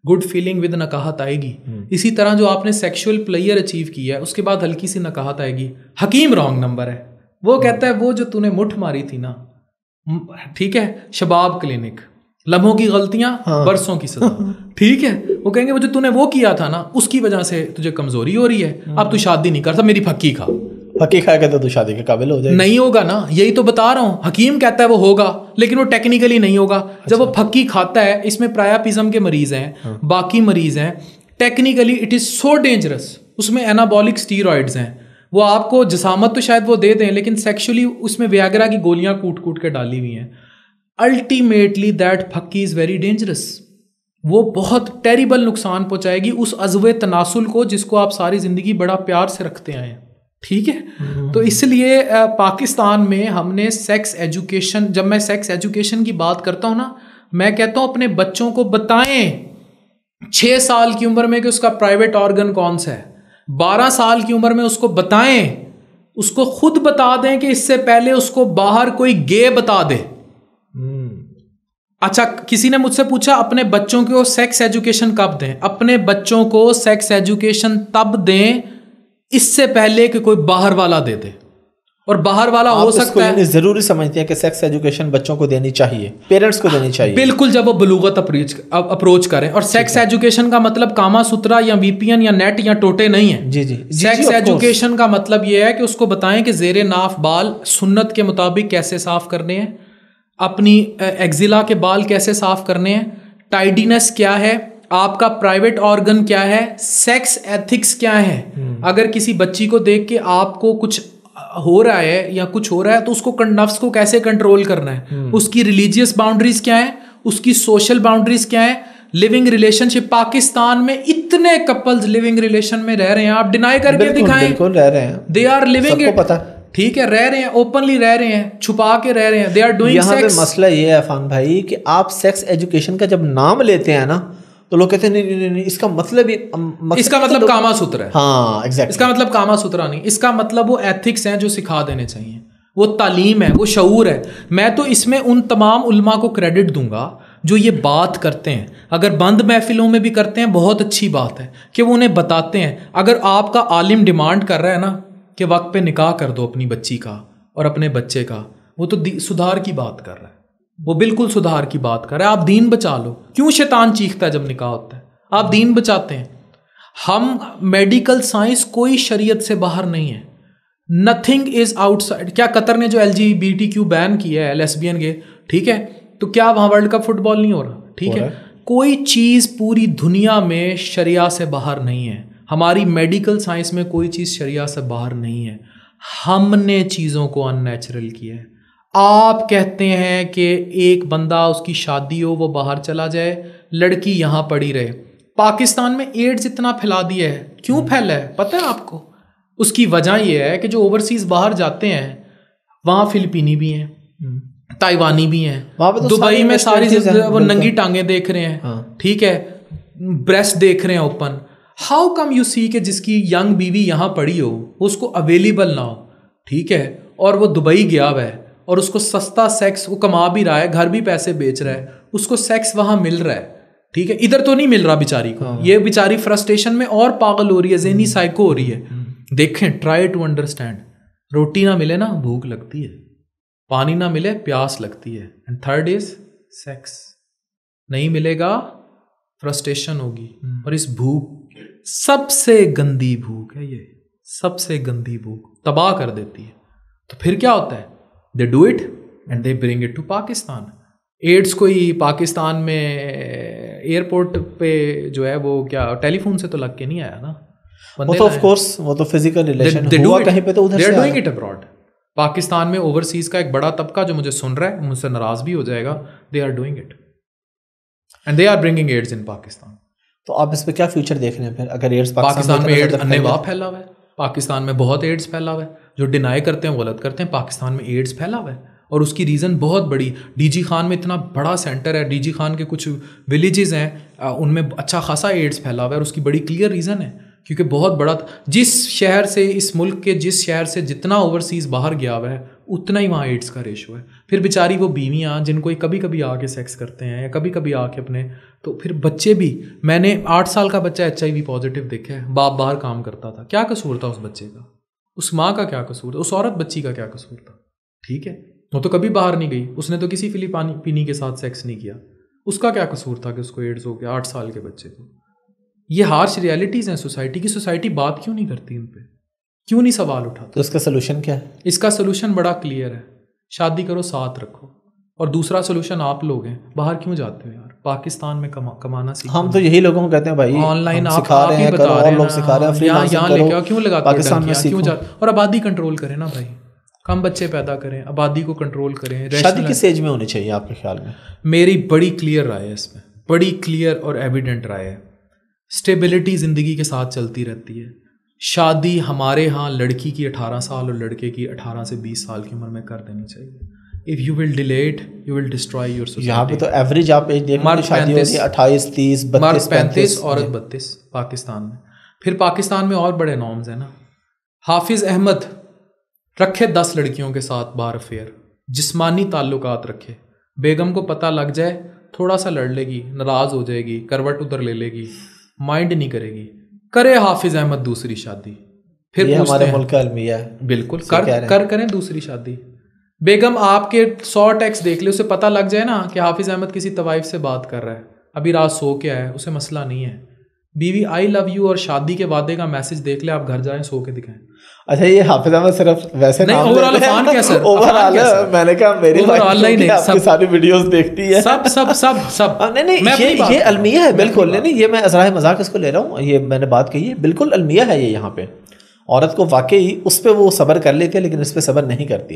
गुड फीलिंग विद नकाहत आएगी हम्म। इसी तरह जो आपने सेक्शुअल प्लेयर अचीव किया है उसके बाद हल्की सी नकाहत आएगी हकीम रॉन्ग नंबर है वो कहता है वो जो तूने मुठ मारी थी ना ठीक है शबाब क्लिनिक लम्हों की गलतियां हाँ। बरसों की सजा ठीक है वो कहेंगे वो जो तूने वो किया था ना उसकी वजह से तुझे कमजोरी हो रही है अब तू हाँ। शादी नहीं करता मेरी फक्की खा फकी खाएगा तो तू शादी के काबिल हो जाए नहीं होगा ना यही तो बता रहा हूँ हकीम कहता है वो होगा लेकिन वो टेक्निकली नहीं होगा अच्छा। जब वो अच्छा। फक्की खाता है इसमें प्रायापिज्म के मरीज हैं हाँ। बाकी मरीज हैं technically it is so dangerous उसमें एनाबॉलिक स्टीरोइड्स हैं वो आपको जसामत तो शायद वो दे दें लेकिन सेक्शुअली उसमें व्यागरा की गोलियां कूट कूट के डाली हुई हैं अल्टीमेटली दैट फक्की इज़ वेरी डेंजरस वो बहुत टेरिबल नुकसान पहुंचाएगी उस अजवे तनासुल को जिसको आप सारी ज़िंदगी बड़ा प्यार से रखते आए हैं ठीक है हम्म। तो इसलिए पाकिस्तान में हमने सेक्स एजुकेशन जब मैं सेक्स एजुकेशन की बात करता हूँ ना मैं कहता हूँ अपने बच्चों को बताएं छः साल की उम्र में कि उसका प्राइवेट ऑर्गन कौन सा है बारह साल की उम्र में उसको बताएं उसको खुद बता दें कि इससे पहले उसको बाहर कोई गे बता दे हम्म। अच्छा किसी ने मुझसे पूछा अपने बच्चों को सेक्स एजुकेशन कब दें अपने बच्चों को सेक्स एजुकेशन तब दें इससे पहले कि कोई बाहर वाला दे दे और बाहर वाला हो सकता है जरूरी समझते हैं कि सेक्स एजुकेशन बच्चों को देनी चाहिए पेरेंट्स को देनी चाहिए बिल्कुल जब वो बलूगत अप्रोच अप्रोच करें और सेक्स एजुकेशन का मतलब कामा सूत्रा या वीपीएन या नेट या टोटे नहीं है जी जी सेक्स एजुकेशन का मतलब ये है कि उसको बताएं कि जेरे नाफ बाल सुन्नत के मुताबिक कैसे साफ करने हैं अपनी एग्जिला के बाल कैसे साफ करने हैं टाइडीनेस क्या है आपका प्राइवेट ऑर्गन क्या है सेक्स एथिक्स क्या है हम्म। अगर किसी बच्ची को देख के आपको कुछ हो रहा है या कुछ हो रहा है तो उसको नफ्स को कैसे कंट्रोल करना है हम्म। उसकी रिलीजियस बाउंड्रीज क्या है उसकी सोशल बाउंड्रीज क्या है लिविंग रिलेशनशिप पाकिस्तान में इतने कपल्स लिविंग रिलेशन में रह रहे हैं आप डिनाई करके दिखाएं रह रहे हैं दे आर लिविंग पता ठीक है रह रहे हैं ओपनली रह रहे हैं छुपा के रह रहे हैं दे आर डूइंग मसला ये है फान भाई कि आप सेक्स एजुकेशन का जब नाम लेते हैं ना तो लोग कहते हैं नहीं नहीं नहीं इसका मतलब मतलब इसका तो मतलब कामा सूत्र है हाँ एग्जैक्ट इसका मतलब कामा सूत्र नहीं इसका मतलब वो एथिक्स हैं जो सिखा देने चाहिए वो तालीम है वो शूर है मैं तो इसमें उन तमाम उलमा को क्रेडिट दूंगा जो ये बात करते हैं अगर बंद महफिलों में भी करते हैं बहुत अच्छी बात है कि वो उन्हें बताते हैं अगर आपका आलिम डिमांड कर रहा है ना कि वक्त पे निकाह कर दो अपनी बच्ची का और अपने बच्चे का वो तो सुधार की बात कर रहा है वो बिल्कुल सुधार की बात कर आप दीन बचा लो क्यों शैतान चीखता है जब निकाह होता है आप दीन बचाते हैं हम मेडिकल साइंस कोई शरीयत से बाहर नहीं है नथिंग इज आउटसाइड क्या कतर ने जो L G B T Q ban किया है लेसबियन गे ठीक है तो क्या वहाँ वर्ल्ड कप फुटबॉल नहीं हो रहा ठीक है कोई चीज़ पूरी दुनिया में शरिया से बाहर नहीं है हमारी मेडिकल साइंस में कोई चीज़ शरिया से बाहर नहीं है हमने चीज़ों को अननेचुरल किया है आप कहते हैं कि एक बंदा उसकी शादी हो वो बाहर चला जाए लड़की यहाँ पड़ी रहे पाकिस्तान में एड्स इतना फैला दिया है क्यों हम्म। फैला है पता है आपको उसकी वजह यह है कि जो ओवरसीज बाहर जाते हैं वहाँ फिलिपिनी भी हैं हम्म। ताइवानी भी हैं तो दुबई में सारी वो नंगी टांगे देख रहे हैं हाँ। ठीक है ब्रेस्ट देख रहे हैं open how come you see कि जिसकी यंग बीवी यहाँ पड़ी हो उसको अवेलेबल ना हो ठीक है और वो दुबई गया है और उसको सस्ता सेक्स वो कमा भी रहा है घर भी पैसे बेच रहा है उसको सेक्स वहाँ मिल रहा है ठीक है इधर तो नहीं मिल रहा बेचारी को हाँ। ये बेचारी फ्रस्ट्रेशन में और पागल हो रही है जेनी साइको हम्म। हो रही है हम्म। देखें ट्राई टू अंडरस्टैंड रोटी ना मिले ना भूख लगती है पानी ना मिले प्यास लगती है एंड थर्ड इज सेक्स नहीं मिलेगा फ्रस्ट्रेशन होगी हम्म। और इस भूख सबसे गंदी भूख है ये सबसे गंदी भूख तबाह कर देती है तो फिर क्या होता है they do it and they bring it to Pakistan AIDS को ही पाकिस्तान में एयरपोर्ट eh, पे जो है वो क्या टेलीफोन से तो लग के नहीं आया ना वो तो ऑफ कोर्स वो तो फिजिकल रिलेशन हुआ कहीं पे तो उधर से आ डूइंग इट अब्रॉड पाकिस्तान में ओवरसीज का एक बड़ा तबका जो मुझे सुन रहा है मुझसे नाराज भी हो जाएगा they are doing it and they are bringing AIDS in Pakistan तो आप इस पर क्या फ्यूचर देख रहे हैं फिर अगर एड्स पाकिस्तान, पाकिस्तान में एड्स अन्य फैला हुआ है पाकिस्तान में बहुत एड्स फैला हुआ है जो डिनाई करते हैं गलत करते हैं पाकिस्तान में एड्स फैला हुआ है और उसकी रीज़न बहुत बड़ी डीजी खान में इतना बड़ा सेंटर है डीजी खान के कुछ विलेजेस हैं उनमें अच्छा खासा एड्स फैला हुआ है और उसकी बड़ी क्लियर रीज़न है क्योंकि बहुत बड़ा जिस शहर से इस मुल्क के जिस शहर से जितना ओवरसीज़ बाहर गया हुआ है उतना ही वहाँ एड्स का रेशो है फिर बेचारी वो बीवियाँ जिनको कभी कभी आके सेक्स करते हैं या कभी कभी आके अपने तो फिर बच्चे भी मैंने आठ साल का बच्चा एच पॉजिटिव देखा है बाप बाहर काम करता था क्या कसूर था उस बच्चे का उस माँ का क्या कसूर था उस औरत बच्ची का क्या कसूर था ठीक है वो तो कभी बाहर नहीं गई उसने तो किसी पानी पीनी के साथ सेक्स नहीं किया उसका क्या कसूर था कि उसको एड्स हो गया आठ साल के बच्चे को ये हार्श रियलिटीज़ हैं सोसाइटी की सोसाइटी बात क्यों नहीं करती इन पर क्यों नहीं सवाल उठाता तो इसका सोल्यूशन क्या है इसका सोल्यूशन बड़ा क्लियर है शादी करो साथ रखो और दूसरा सोल्यूशन आप लोग हैं बाहर क्यों जाते हो यार पाकिस्तान में कमा कमाना सीखो हम तो यही लोगों को कहते हैं भाई ऑनलाइन आप सिखा रहे हैं करो और लोग सिखा रहे हैं फ्री यहाँ लेके आओ क्यों लगा पाकिस्तान में क्यों जा और आबादी कंट्रोल करें ना भाई कम बच्चे पैदा करें आबादी को कंट्रोल करें शादी किस एज में होनी चाहिए आपके ख्याल में मेरी बड़ी क्लियर राय है इसमें बड़ी क्लियर और एविडेंट राय है स्टेबिलिटी ज़िंदगी के साथ चलती रहती है शादी हमारे यहाँ लड़की की 18 साल और लड़के की 18 से 20 साल की उम्र में कर देनी चाहिए if you will delete you will destroy your society यहां पे तो एवरेज आप एज देख मार्च शादी होती है 28 30 32 35 औरत 32 पाकिस्तान में फिर पाकिस्तान में और बड़े नॉर्म्स हैं ना हाफिज अहमद रखे दस लड़कियों के साथ बार अफेयर जिस्मानी ताल्लुकात रखे बेगम को पता लग जाए थोड़ा सा लड़ लेगी नाराज हो जाएगी करवट उधर ले लेगी माइंड नहीं करेगी करे हाफिज अहमद दूसरी शादी फिर ये हमारे मुल्क का अलमिया है बिल्कुल कर कर करें दूसरी शादी बेगम आपके सौ टैक्स देख ले उसे पता लग जाए ना कि हाफिज़ अहमद किसी तवाइफ से बात कर रहा है अभी रात सो के आया है उसे मसला नहीं है बीवी आई लव यू और शादी के वादे का मैसेज देख ले आप घर जाएं सो के दिखाएं अच्छा ये हाफिज अहमद सिर्फ वैसे नहीं ओवरऑल अफान क्या सर ओवरऑल मैंने कहा मेरी ओवरऑल नहीं नहीं आपकी सारी वीडियोस देखती है सब सब सब सब नहीं नहीं ये ये अलमिया है बिल्कुल नहीं नहीं ये मैं असराह मजाक इसको ले रहा हूं ये मैंने बात कही है बिल्कुल अलमिया है ये यहां पे औरत को वाकई उस पर वो सबर कर लेते हैं लेकिन इस पर सबर नहीं करती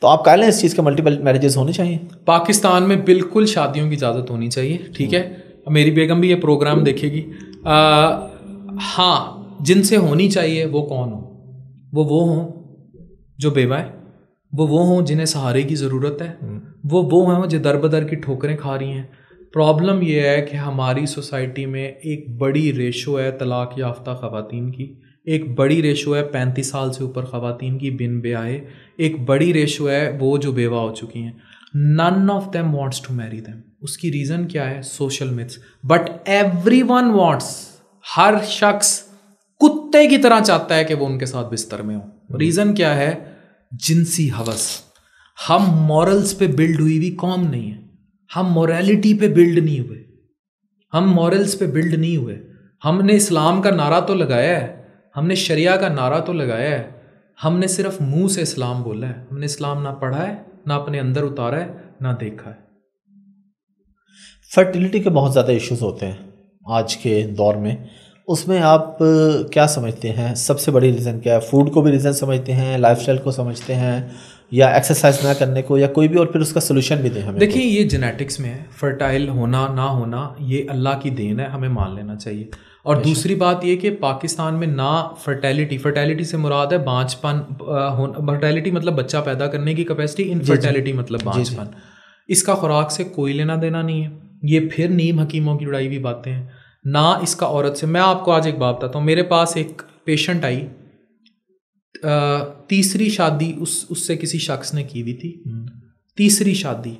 तो आप कह लें इस चीज़ के मल्टीपल मैरिजेस होने चाहिए पाकिस्तान में बिल्कुल शादियों की इजाज़त होनी चाहिए ठीक है मेरी बेगम भी ये प्रोग्राम देखेगी हाँ जिनसे होनी चाहिए वो कौन हो वो वो हों जो बेवा है वो वो हों जिन्हें सहारे की ज़रूरत है हम्म। वो वो हों जो दर बदर की ठोकरें खा रही हैं प्रॉब्लम यह है कि हमारी सोसाइटी में एक बड़ी रेशो है तलाक याफ्ता ख़वातीन की एक बड़ी रेशो है पैंतीस साल से ऊपर ख़वातीन की बिन ब्याए एक बड़ी रेशो है वो जो बेवा हो चुकी हैं none of them wants to marry them उसकी रीज़न क्या है social myths but everyone wants हर शख्स कुत्ते की तरह चाहता है कि वो उनके साथ बिस्तर में हो रीज़न क्या है जिनसी हवस हम मॉरल्स पे बिल्ड हुई हुई कॉम नहीं है हम मॉरेलीटी पे बिल्ड नहीं हुए हम मॉरल्स पे बिल्ड नहीं हुए हमने इस्लाम का नारा तो लगाया है हमने शरिया का नारा तो लगाया है हमने सिर्फ मुंह से इस्लाम बोला है हमने इस्लाम ना पढ़ा है ना अपने अंदर उतारा है ना देखा है फर्टिलिटी के बहुत ज़्यादा इश्यूज होते हैं आज के दौर में उसमें आप क्या समझते हैं सबसे बड़ी रीज़न क्या है फूड को भी रीज़न समझते हैं लाइफ को समझते हैं या एक्सरसाइज ना करने को या कोई भी और फिर उसका सोल्यूशन भी दें हमें तो। देखिए ये जेनेटिक्स में है फर्टाइल होना ना होना ये अल्लाह की देन है हमें मान लेना चाहिए और दूसरी बात ये कि पाकिस्तान में ना फर्टैलिटी फ़र्टैलिटी से मुराद है बाँचपन फर्टैलिटी मतलब बच्चा पैदा करने की कैपेसिटी इन फर्टैलिटी मतलब बाँचपन इसका खुराक से कोई लेना देना नहीं है ये फिर नीम हकीमों की लड़ाई हुई बातें हैं ना इसका औरत से मैं आपको आज एक बात बताता हूँ मेरे पास एक पेशेंट आई तीसरी शादी उस उससे किसी शख्स ने की हुई थी हम्म। तीसरी शादी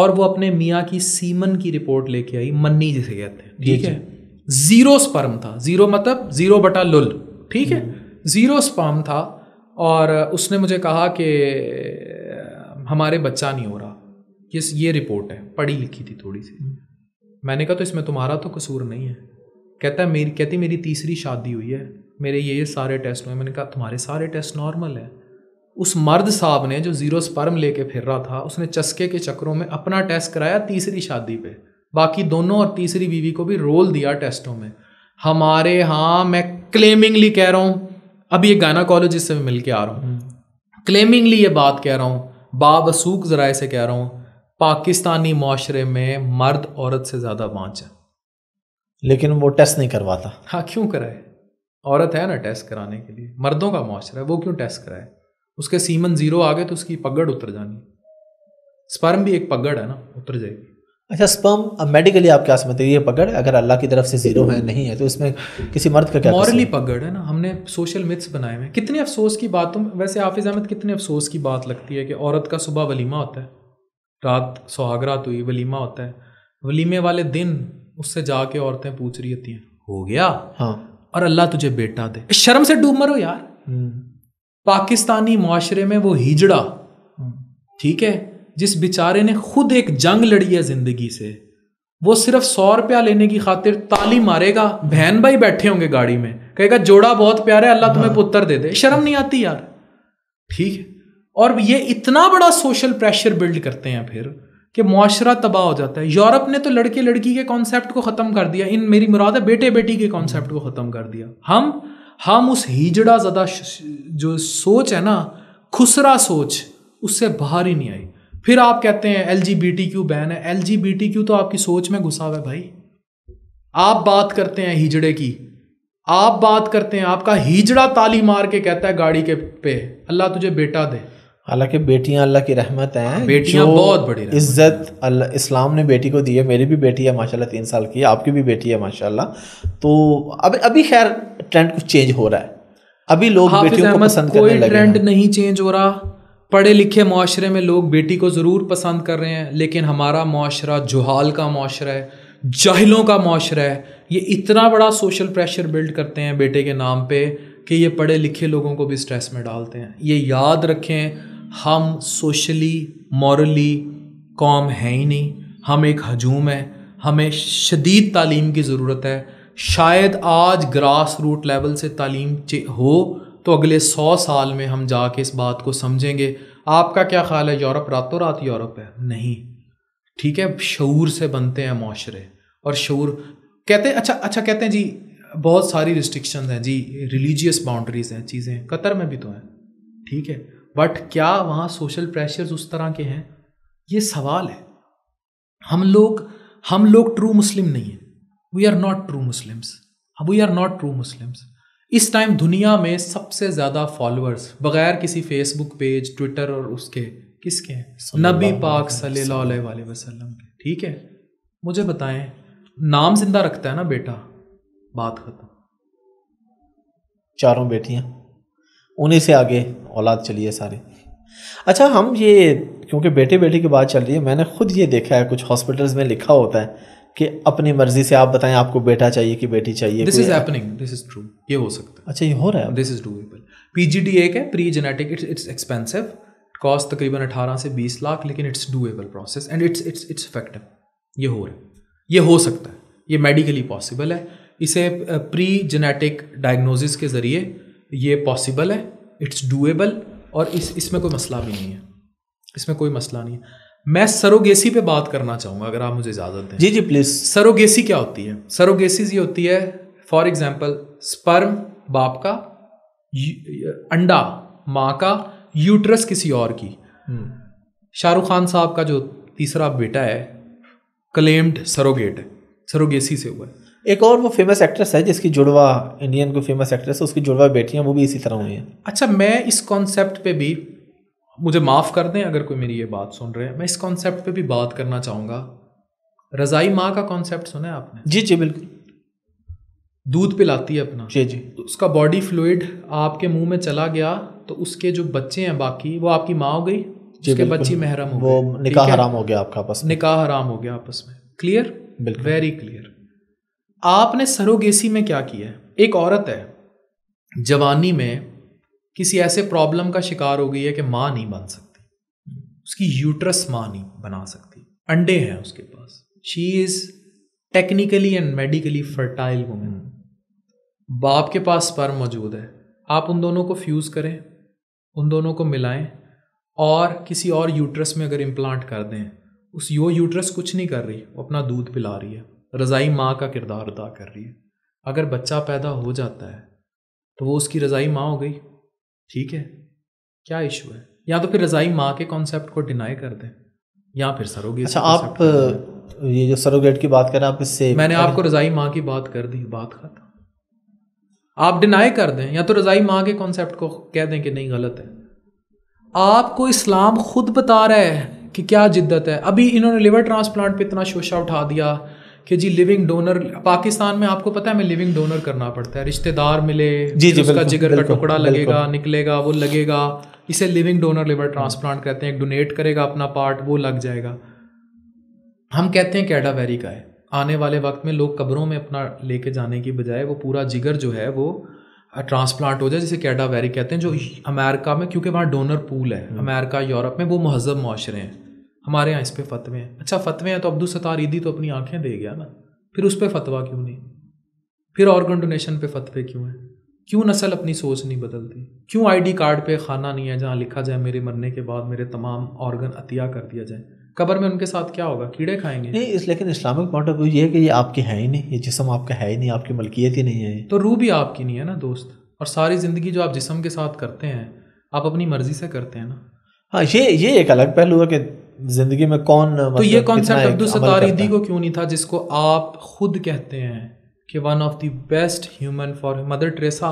और वो अपने मियाँ की सीमन की रिपोर्ट लेके आई मन्नी जिसे कहते हैं ठीक है जीरो स्पर्म था जीरो मतलब जीरो बटा लुल ठीक है हम्म। जीरो स्पर्म था और उसने मुझे कहा कि हमारे बच्चा नहीं हो रहा ये ये रिपोर्ट है पढ़ी लिखी थी थोड़ी सी हम्म। मैंने कहा तो इसमें तुम्हारा तो कसूर नहीं है कहता है मेरी कहती मेरी तीसरी शादी हुई है मेरे ये ये सारे टेस्ट हुए मैंने कहा तुम्हारे सारे टेस्ट नॉर्मल हैं उस मर्द साहब ने जो ज़ीरो स्पर्म लेके फिर रहा था उसने चस्के के चक्रों में अपना टेस्ट कराया तीसरी शादी पे बाकी दोनों और तीसरी बीवी को भी रोल दिया टेस्टों में हमारे हाँ मैं क्लेमिंगली कह रहा हूँ अब ये गायनाकोलॉजिस्ट से मैं मिल के आ रहा हूँ क्लेमिंगली ये बात कह रहा हूँ बाबसूक ज़राए से कह रहा हूँ पाकिस्तानी माशरे में मर्द औरत से ज़्यादा बाँच है लेकिन वो टेस्ट नहीं करवाता हाँ क्यों कराए औरत है ना टेस्ट कराने के लिए मर्दों का माशरा है वो क्यों टेस्ट कराए उसके सीमन जीरो आ गए तो उसकी पगड़ उतर जानी स्पर्म भी एक पगड़ है ना उतर जाएगी अच्छा स्पर्म अब मेडिकली आप क्या समझते हैं ये पगड़ अगर अल्लाह की तरफ से जीरो है नहीं है तो इसमें किसी मर्द का क्या मॉरली पगड़ है ना हमने सोशल मिथ्स बनाए हुए हैं कितने अफसोस की बातों वैसे हाफिज अहमद कितने अफसोस की बात लगती है कि औरत का सुबह वलीमा होता है रात सुहागरात हुई वलीमा होता है वलीमे वाले दिन उससे जाके औरतें पूछ रही होती हैं हो गया हाँ और अल्लाह तुझे बेटा दे शर्म से डूब मरो यार हम्म। पाकिस्तानी माशरे में वो हिजड़ा हम्म। ठीक है जिस बेचारे ने खुद एक जंग लड़ी है जिंदगी से वो सिर्फ सौ रुपया लेने की खातिर ताली मारेगा बहन भाई बैठे होंगे गाड़ी में कहेगा जोड़ा बहुत प्यारा है अल्लाह तुम्हें हाँ। पुत्र दे दे शर्म नहीं आती यार ठीक है और ये इतना बड़ा सोशल प्रेशर बिल्ड करते हैं फिर कि माशरा तबाह हो जाता है यूरोप ने तो लड़के लड़की के कॉन्सेप्ट को ख़त्म कर दिया इन मेरी मुराद है बेटे बेटी के कॉन्सेप्ट को ख़त्म कर दिया हम हम उस हिजड़ा ज़्यादा जो सोच है ना खुसरा सोच उससे बाहर ही नहीं आई फिर आप कहते हैं L G B T Q ban है L G B T Q तो आपकी सोच में घुसा हुआ है भाई आप बात करते हैं हिजड़े की आप बात करते हैं आपका हिजड़ा ताली मार के कहता है गाड़ी के पे अल्लाह तुझे बेटा दे हालांकि बेटियां अल्लाह की रहमत हैं हाँ, बेटियां बहुत बड़ी इज्जत अल्लाह इस्लाम ने बेटी को दी है मेरी भी बेटी है माशाल्लाह तीन साल की आपकी भी बेटी है माशाल्लाह तो अब अभी खैर ट्रेंड कुछ चेंज हो रहा है अभी लोग बेटियों को पसंद कोई ट्रेंड नहीं चेंज हो रहा पढ़े लिखे माशरे में लोग बेटी को ज़रूर पसंद कर रहे हैं लेकिन हमारा माशरा जुहाल का माशरा है जाहिलों का माशरा है ये इतना बड़ा सोशल प्रेशर बिल्ड करते हैं बेटे के नाम पे कि ये पढ़े लिखे लोगों को भी स्ट्रेस में डालते हैं ये याद रखें हम सोशली मॉरली कॉम है ही नहीं हम एक हजूम है हमें शदीद तालीम की ज़रूरत है शायद आज ग्रास रूट लेवल से तालीम हो तो अगले सौ साल में हम जाके इस बात को समझेंगे आपका क्या ख्याल है यूरोप रातों रात यूरोप है नहीं ठीक है शूर से बनते हैं माशरे और शूर कहते हैं अच्छा अच्छा कहते हैं जी बहुत सारी रिस्ट्रिक्शन हैं जी रिलीजियस बाउंड्रीज हैं चीज़ें कतर में भी तो हैं ठीक है बट क्या वहाँ सोशल प्रेशर्स उस तरह के हैं ये सवाल है हम लोग हम लोग ट्रू मुस्लिम नहीं हैं we are not true Muslims we are not true Muslims इस टाइम दुनिया में सबसे ज़्यादा फॉलोअर्स बगैर किसी फेसबुक पेज ट्विटर और उसके किसके हैं नबी पाक सल वसलम के ठीक है मुझे बताएं नाम जिंदा रखता है ना बेटा बात खत्म चारों बेटियां उन्हीं से आगे औलाद चली है सारी अच्छा हम ये क्योंकि बेटे बेटी की बात चल रही है मैंने खुद ये देखा है कुछ हॉस्पिटल्स में लिखा होता है कि अपनी मर्जी से आप बताएं आपको बेटा चाहिए कि बेटी चाहिए this is happening this is true ये हो सकता है अच्छा ये हो रहा है दिस इज डूएबल पीजीडी एक है pre genetic it's it's expensive cost तकरीबन अठारह से बीस लाख लेकिन it's doable process and it's it's it's effective ये हो रहा है ये हो सकता है ये मेडिकली पॉसिबल है इसे प्री जेनेटिक डायग्नोसिस के ज़रिए ये पॉसिबल है इट्स डूएबल और इस इसमें कोई मसला भी नहीं है इसमें कोई मसला नहीं है मैं सरोगेसी पे बात करना चाहूँगा अगर आप मुझे इजाज़त दें जी जी प्लीज़ सरोगेसी क्या होती है सरोगेसी ये होती है फॉर एग्जाम्पल स्पर्म बाप का अंडा माँ का यूट्रस किसी और की हम्म। शाहरुख खान साहब का जो तीसरा बेटा है क्लेम्ड सरोगेट सरोगेसी से हुआ है एक और वो फेमस एक्ट्रेस है जिसकी जुड़वा इंडियन को फेमस एक्ट्रेस है उसकी जुड़वा बेटी हैं वो भी इसी तरह हुई हैं अच्छा मैं इस कॉन्सेप्ट पे भी मुझे माफ़ कर दें अगर कोई मेरी ये बात सुन रहे हैं मैं इस कॉन्सेप्ट पे भी बात करना चाहूँगा रज़ाई माँ का कॉन्सेप्ट सुना है आपने जी जी बिल्कुल दूध पिलाती है अपना जी जी तो उसका बॉडी फ्लूड आपके मुंह में चला गया तो उसके जो बच्चे हैं बाकी वो आपकी माँ हो गई जिसके बच्ची महरम हो वो निकाह हराम हो गया आपका आपस निकाह हराम हो गया आपस में क्लियर बिल्कुल वेरी क्लियर आपने सरोगेसी में क्या किया एक औरत है जवानी में किसी ऐसे प्रॉब्लम का शिकार हो गई है कि माँ नहीं बन सकती उसकी यूट्रस माँ नहीं बना सकती अंडे हैं उसके पास she is technically and medically fertile women बाप के पास पर मौजूद है आप उन दोनों को फ्यूज़ करें उन दोनों को मिलाएं और किसी और यूट्रस में अगर इम्प्लांट कर दें उस यो यूट्रस कुछ नहीं कर रही वो अपना दूध पिला रही है रज़ाई माँ का किरदार अदा कर रही है अगर बच्चा पैदा हो जाता है तो वो उसकी रज़ाई माँ हो गई ठीक है क्या इशू है या तो फिर रज़ाई माँ के कॉन्सेप्ट को डिनाई कर दें या फिर सरोगेट अच्छा आप ये जो सरोगेट की बात करें आप इससे मैंने आपको रज़ाई माँ की बात कर दी बात खत्म आप डिनाई कर दें या तो रज़ाई माँ के कॉन्सेप्ट को कह दें कि नहीं गलत है आपको इस्लाम खुद बता रहा है कि क्या जिद्दत है अभी इन्होंने लिवर ट्रांसप्लांट पे इतना शोशा उठा दिया कि जी लिविंग डोनर पाकिस्तान में आपको पता है हमें लिविंग डोनर करना पड़ता है रिश्तेदार मिले जी जी उसका जिगर का टुकड़ा लगेगा निकलेगा वो लगेगा इसे लिविंग डोनर लिवर ट्रांसप्लांट कहते हैं डोनेट करेगा अपना पार्ट वो लग जाएगा हम कहते हैं कैडा का है आने वाले वक्त में लोग कब्रों में अपना लेके जाने की बजाय वो पूरा जिगर जो है वो ट्रांसप्लांट हो जाए जिसे कैडा कहते हैं जो अमेरिका में क्योंकि वहाँ डोनर पूल है हम्म। अमेरिका यूरोप में वो महजब माशरे हैं हमारे यहाँ इस पर फतवे हैं अच्छा फतवे हैं तो अब्दुल सतार ईदी तो अपनी आंखें दे गया ना फिर उस पर फतवा क्यों नहीं फिर ऑर्गन डोनेशन पे फतवे क्यों हैं क्यों नस्ल अपनी सोच नहीं बदलती क्यों आईडी कार्ड पे खाना नहीं है जहाँ लिखा जाए मेरे मरने के बाद मेरे तमाम ऑर्गन अतिया कर दिया जाए कबर में उनके साथ क्या होगा कीड़े खाएंगे नहीं इस लेकिन इस्लामिक पॉइंट ऑफ व्यू ये है कि ये आपके है ही नहीं ये जिसम आपका है ही नहीं आपकी मलकियत ही नहीं है तो रूह भी आपकी नहीं है ना दोस्त और सारी ज़िंदगी जो आप जिसम के साथ करते हैं आप अपनी मर्ज़ी से करते हैं ना हाँ ये ये एक अलग पहलू है कि जिंदगी में कौन तो मतलब तो ये कॉन्सेप्ट अब्दुल सतारीदी को क्यों नहीं था जिसको आप खुद कहते हैं कि one of the best human for mother Teresa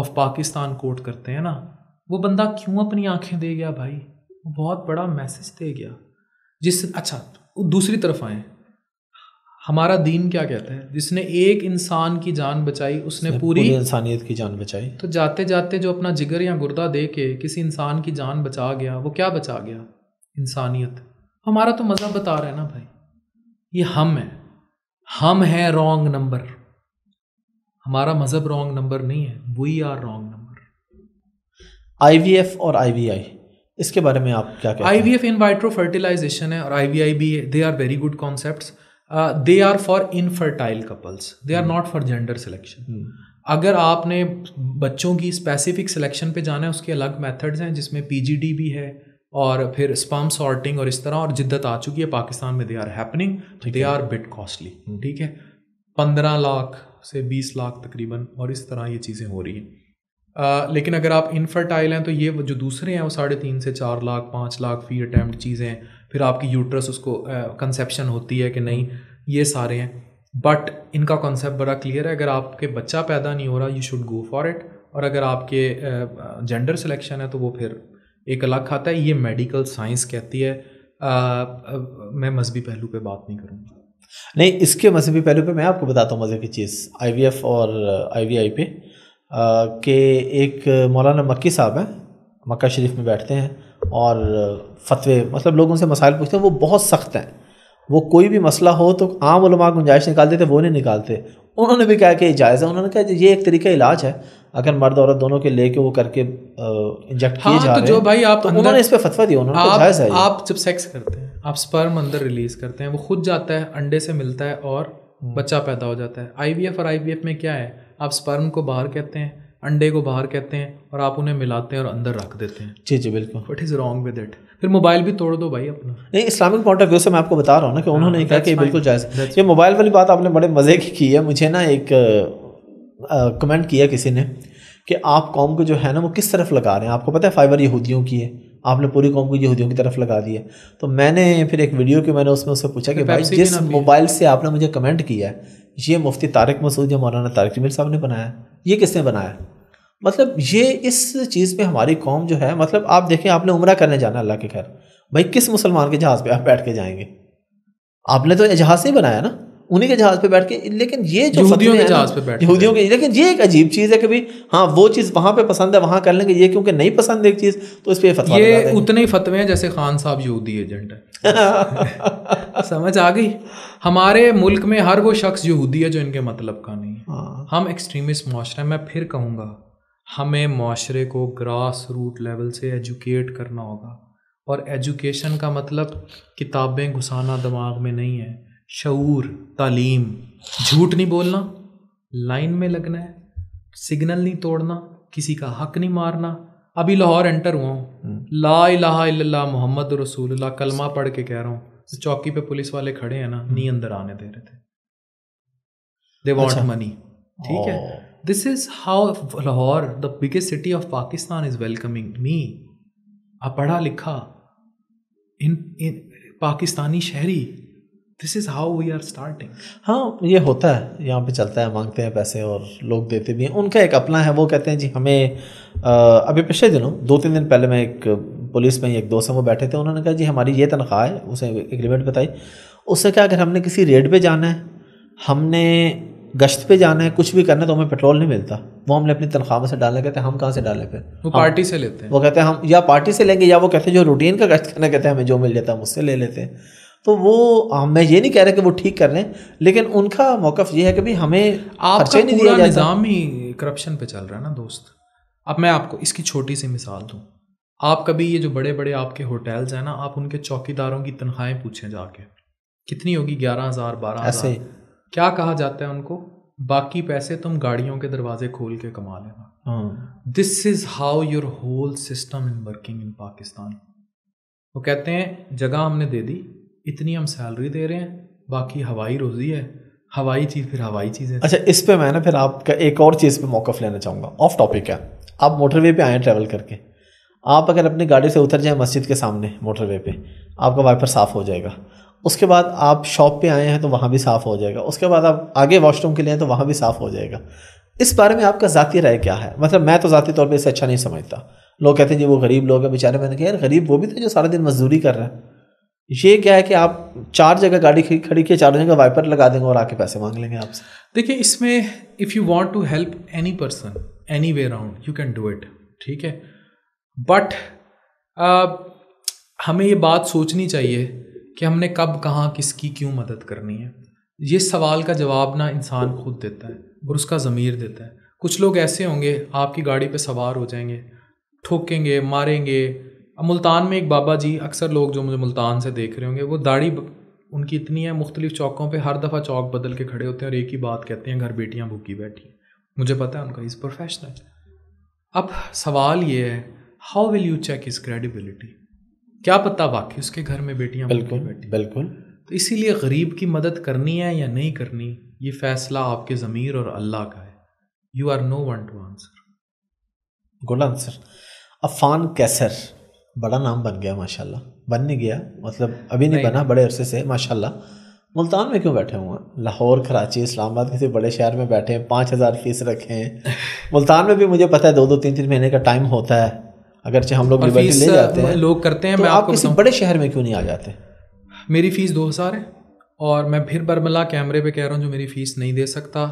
of Pakistan quote करते हैं ना वो बंदा क्यों अपनी आंखें दे गया भाई बहुत बड़ा मैसेज दे गया जिस अच्छा दूसरी तरफ आए हमारा दीन क्या कहता है जिसने एक इंसान की जान बचाई उसने पूरी, पूरी इंसानियत की जान बचाई तो जाते जाते जो अपना जिगर या गुर्दा दे के किसी इंसान की जान बचा गया वो क्या बचा गया इंसानियत हमारा तो मज़ा बता रहा है ना भाई ये हम है हम है रॉन्ग नंबर हमारा मज़हब रॉन्ग नंबर नहीं है we are wrong number IVF और आईवीआई इसके बारे में आप क्या कहते हैं आईवीएफ इन वाइट्रो फर्टिलाइजेशन है और आईवीआई भी they are very good concept they are for infertile couples they are not for gender selection अगर आपने बच्चों की स्पेसिफिक सिलेक्शन पे जाना है उसके अलग मेथड्स हैं जिसमें पीजीडी भी है और फिर स्पम सॉर्टिंग और इस तरह और जिद्दत आ चुकी है पाकिस्तान में they are happening they are bit costly ठीक है पंद्रह लाख से बीस लाख तकरीबन और इस तरह ये चीज़ें हो रही हैं लेकिन अगर आप इनफर्टाइल हैं तो ये जो दूसरे हैं वो साढ़े तीन से चार लाख पाँच लाख फी अटैम्प्ट चीज़ें फिर आपकी यूट्रस उसको कंसेप्शन होती है कि नहीं हम्म। ये सारे हैं बट इनका कॉन्सेप्ट बड़ा क्लियर है अगर आपके बच्चा पैदा नहीं हो रहा you should go for it और अगर आपके जेंडर सिलेक्शन है तो वो फिर एक अलग खाता है ये मेडिकल साइंस कहती है आ, आ, मैं मजहबी पहलू पे बात नहीं करूँगा नहीं इसके मजहबी पहलू पे मैं आपको बताता हूँ मज़े की चीज़ आईवीएफ और आईवीआई पे के एक मौलाना मक्की साहब हैं मक्का शरीफ में बैठते हैं और फतवे मतलब लोगों से मसाइल पूछते हैं वो बहुत सख्त हैं वो कोई भी मसला हो तो आम गुंजाइश निकाल देते वो नहीं निकालते उन्होंने भी कहा कि जायज़ है उन्होंने कहा ये एक तरीका इलाज है अगर मर्द औरत दोनों के लेके वो करके इंजेक्ट हाँ, जा तो रहे जो भाई आप तो अंदर, उन्होंने इस पे फतवा दिया उन्होंने आप, तो आप जब सेक्स करते हैं आप स्पर्म अंदर रिलीज करते हैं वो खुद जाता है अंडे से मिलता है और हम्म। बच्चा पैदा हो जाता है आईवीएफ और आईवीएफ में क्या है आप स्पर्म को बाहर कहते हैं अंडे को बाहर कहते हैं और आप उन्हें मिलाते हैं और अंदर रख देते हैं जी जी बिल्कुल what is wrong with it फिर मोबाइल भी तोड़ दो भाई अपना नहीं इस्लामिक पॉइंट ऑफ व्यू से मैं आपको बता रहा हूँ ना कि हाँ, उन्होंने कहा कि बिल्कुल जायज़ ये मोबाइल वाली बात आपने बड़े मज़े की की है मुझे ना एक कमेंट किया किसी ने कि आप कौम को जो है ना वो किस तरफ लगा रहे हैं आपको पता है फाइबर यहूदियों की है आपने पूरी कौम को यहूदियों की तरफ लगा दी है तो मैंने फिर एक वीडियो की मैंने उसमें उससे पूछा कि भाई जिस मोबाइल से आपने मुझे कमेंट किया है ये मुफ्ती तारक मसूद या मौलाना तारक जमील साहब ने बनाया ये किसने बनाया मतलब ये इस चीज़ पर हमारी कौम जो है मतलब आप देखें आपने उम्र करने जाना अल्लाह के खैर भाई किस मुसलमान के जहाज़ पर आप बैठ के जाएंगे आपने तो जहाज़ नहीं बनाया ना उन्हीं के जहाज पे बैठ के लेकिन ये जो यहूदियों के जहाज पे बैठ यहूदियों के लेकिन ये एक अजीब चीज़ है कि भाई हाँ वो चीज़ वहाँ पे पसंद है वहाँ कर लेंगे ये क्योंकि नहीं पसंद एक चीज़ तो इस पर फतवा ये उतने ही फतवे हैं जैसे खान साहब यहूदी एजेंट है समझ आ गई हमारे मुल्क में हर वो शख्स यहूदी है जो इनके मतलब का नहीं है हाँ। हम एक्सट्रीमिस्ट माशरे मैं फिर कहूँगा हमें माशरे को ग्रास रूट लेवल से एजुकेट करना होगा और एजुकेशन का मतलब किताबें घुसाना दिमाग में नहीं है शूर तालीम झूठ नहीं बोलना लाइन में लगना है सिग्नल नहीं तोड़ना किसी का हक नहीं मारना अभी लाहौर एंटर हुआ हूँ हम्म। ला इला मोहम्मद रसूल कलमा पढ़ के कह रहा हूँ तो चौकी पे पुलिस वाले खड़े हैं ना हम्म। नहीं अंदर आने दे रहे थे दे वॉन्ट मनी ठीक है this is how Lahore the biggest city of Pakistan is welcoming me अब पढ़ा लिखा इन इन पाकिस्तानी शहरी this is how we are starting हाँ ये होता है यहाँ पे चलता है मांगते हैं पैसे और लोग देते भी हैं उनका एक अपना है वो कहते हैं जी हमें आ, अभी पिछले दिनों दो तीन दिन पहले मैं एक पुलिस में एक दोस्त हैं वो बैठे थे उन्होंने कहा जी हमारी ये तनख्वाह है उसे एग्रीमेंट बताई उससे क्या अगर हमने किसी रेड पर जाना है हमने गश्त पे जाना है कुछ भी करना है तो हमें पेट्रोल नहीं मिलता वो हमने अपनी तनख्वाह में से डालने कहते हैं हम कहाँ से डालें फिर वो पार्टी हाँ। से लेते हैं वो कहते हैं हम या पार्टी से लेंगे या वो कहते हैं जो रूटीन का गश्त करना कहते हैं हमें जो मिल जाता है हम उससे ले लेते हैं तो वो आ, मैं ये नहीं कह रहा कि वो ठीक कर रहे हैं लेकिन उनका मौकफ ये है कि भाई हमें आपका नहीं दिया निज़ाम ही करप्शन पे चल रहा है ना दोस्त अब मैं आपको इसकी छोटी सी मिसाल दूँ आप कभी ये जो बड़े बड़े आपके होटल्स हैं ना आप उनके चौकीदारों की तनख्वाहें पूछें जाके कितनी होगी ग्यारह हज़ार बारह ऐसे क्या कहा जाता है उनको बाकी पैसे तुम गाड़ियों के दरवाजे खोल के कमा लेना this is how your whole system in working in Pakistan वो कहते हैं जगह हमने दे दी इतनी हम सैलरी दे रहे हैं बाकी हवाई रोजी है हवाई चीज़ फिर हवाई चीज़ है अच्छा इस पर मैं ना फिर आपका एक और चीज़ पर मौक़ लेना चाहूँगा ऑफ टॉपिक है आप मोटरवे पे आए ट्रैवल करके आप अगर अपनी गाड़ी से उतर जाएं मस्जिद के सामने मोटरवे पे आपका वाइपर साफ़ हो जाएगा उसके बाद आप शॉप पे आए हैं तो वहाँ भी साफ़ हो जाएगा उसके बाद आप आगे वॉशरूम के लिए तो वहाँ भी साफ़ हो जाएगा इस बारे में आपका ज़ाती राय क्या है मतलब मैं तो ज़ाती तौर पर इसे अच्छा नहीं समझता लोग कहते हैं जी वो गरीब लोग हैं बेचारे मैंने कहा यार गरीब वो भी थे तो जो सारा दिन मजदूरी कर रहे हैं ये क्या है कि आप चार जगह गाड़ी खड़ी किए चारों जगह वाइपर लगा देंगे और आके पैसे मांग लेंगे आपसे देखिए इसमें if you want to help any person any way around you can do it ठीक है बट uh, हमें ये बात सोचनी चाहिए कि हमने कब कहाँ किसकी क्यों मदद करनी है ये सवाल का जवाब ना इंसान खुद देता है और उसका ज़मीर देता है कुछ लोग ऐसे होंगे आपकी गाड़ी पे सवार हो जाएंगे ठोकेंगे मारेंगे अब मुल्तान में एक बाबा जी अक्सर लोग जो मुझे मुल्तान से देख रहे होंगे वो दाढ़ी उनकी इतनी है मुख्तलिफ चौकों पर हर दफ़ा चौक बदल के खड़े होते हैं और एक ही बात कहते हैं घर बेटियाँ भूखी बैठी हैं मुझे पता है उनका इज़ प्रोफेशनल अब सवाल ये है how will you check is credibility क्या पता वाकई उसके घर में बेटियाँ बिल्कुल बैठी बिल्कुल तो इसीलिए गरीब की मदद करनी है या नहीं करनी ये फैसला आपके ज़मीर और अल्लाह का है you are no one to answer good answer Affan Qaiser बड़ा नाम बन गया माशाल्लाह बन नहीं गया मतलब अभी नहीं, नहीं बना बड़े अरसे से माशाल्लाह मुल्तान में क्यों बैठे हुए लाहौर कराची इस्लामाबाद किसी बड़े शहर में बैठे हैं पाँच हज़ार फीस रखे हैं मुल्तान में भी मुझे पता है दो दो तीन तीन महीने का टाइम होता है अगरचे हम लोग लिबर्टी ले जाते हैं लोग करते हैं तो मैं आप किसी बड़े शहर में क्यों नहीं आ जाते मेरी फ़ीस दो हज़ार है और मैं फिर बरमला कैमरे पर कह रहा हूँ जो मेरी फ़ीस नहीं दे सकता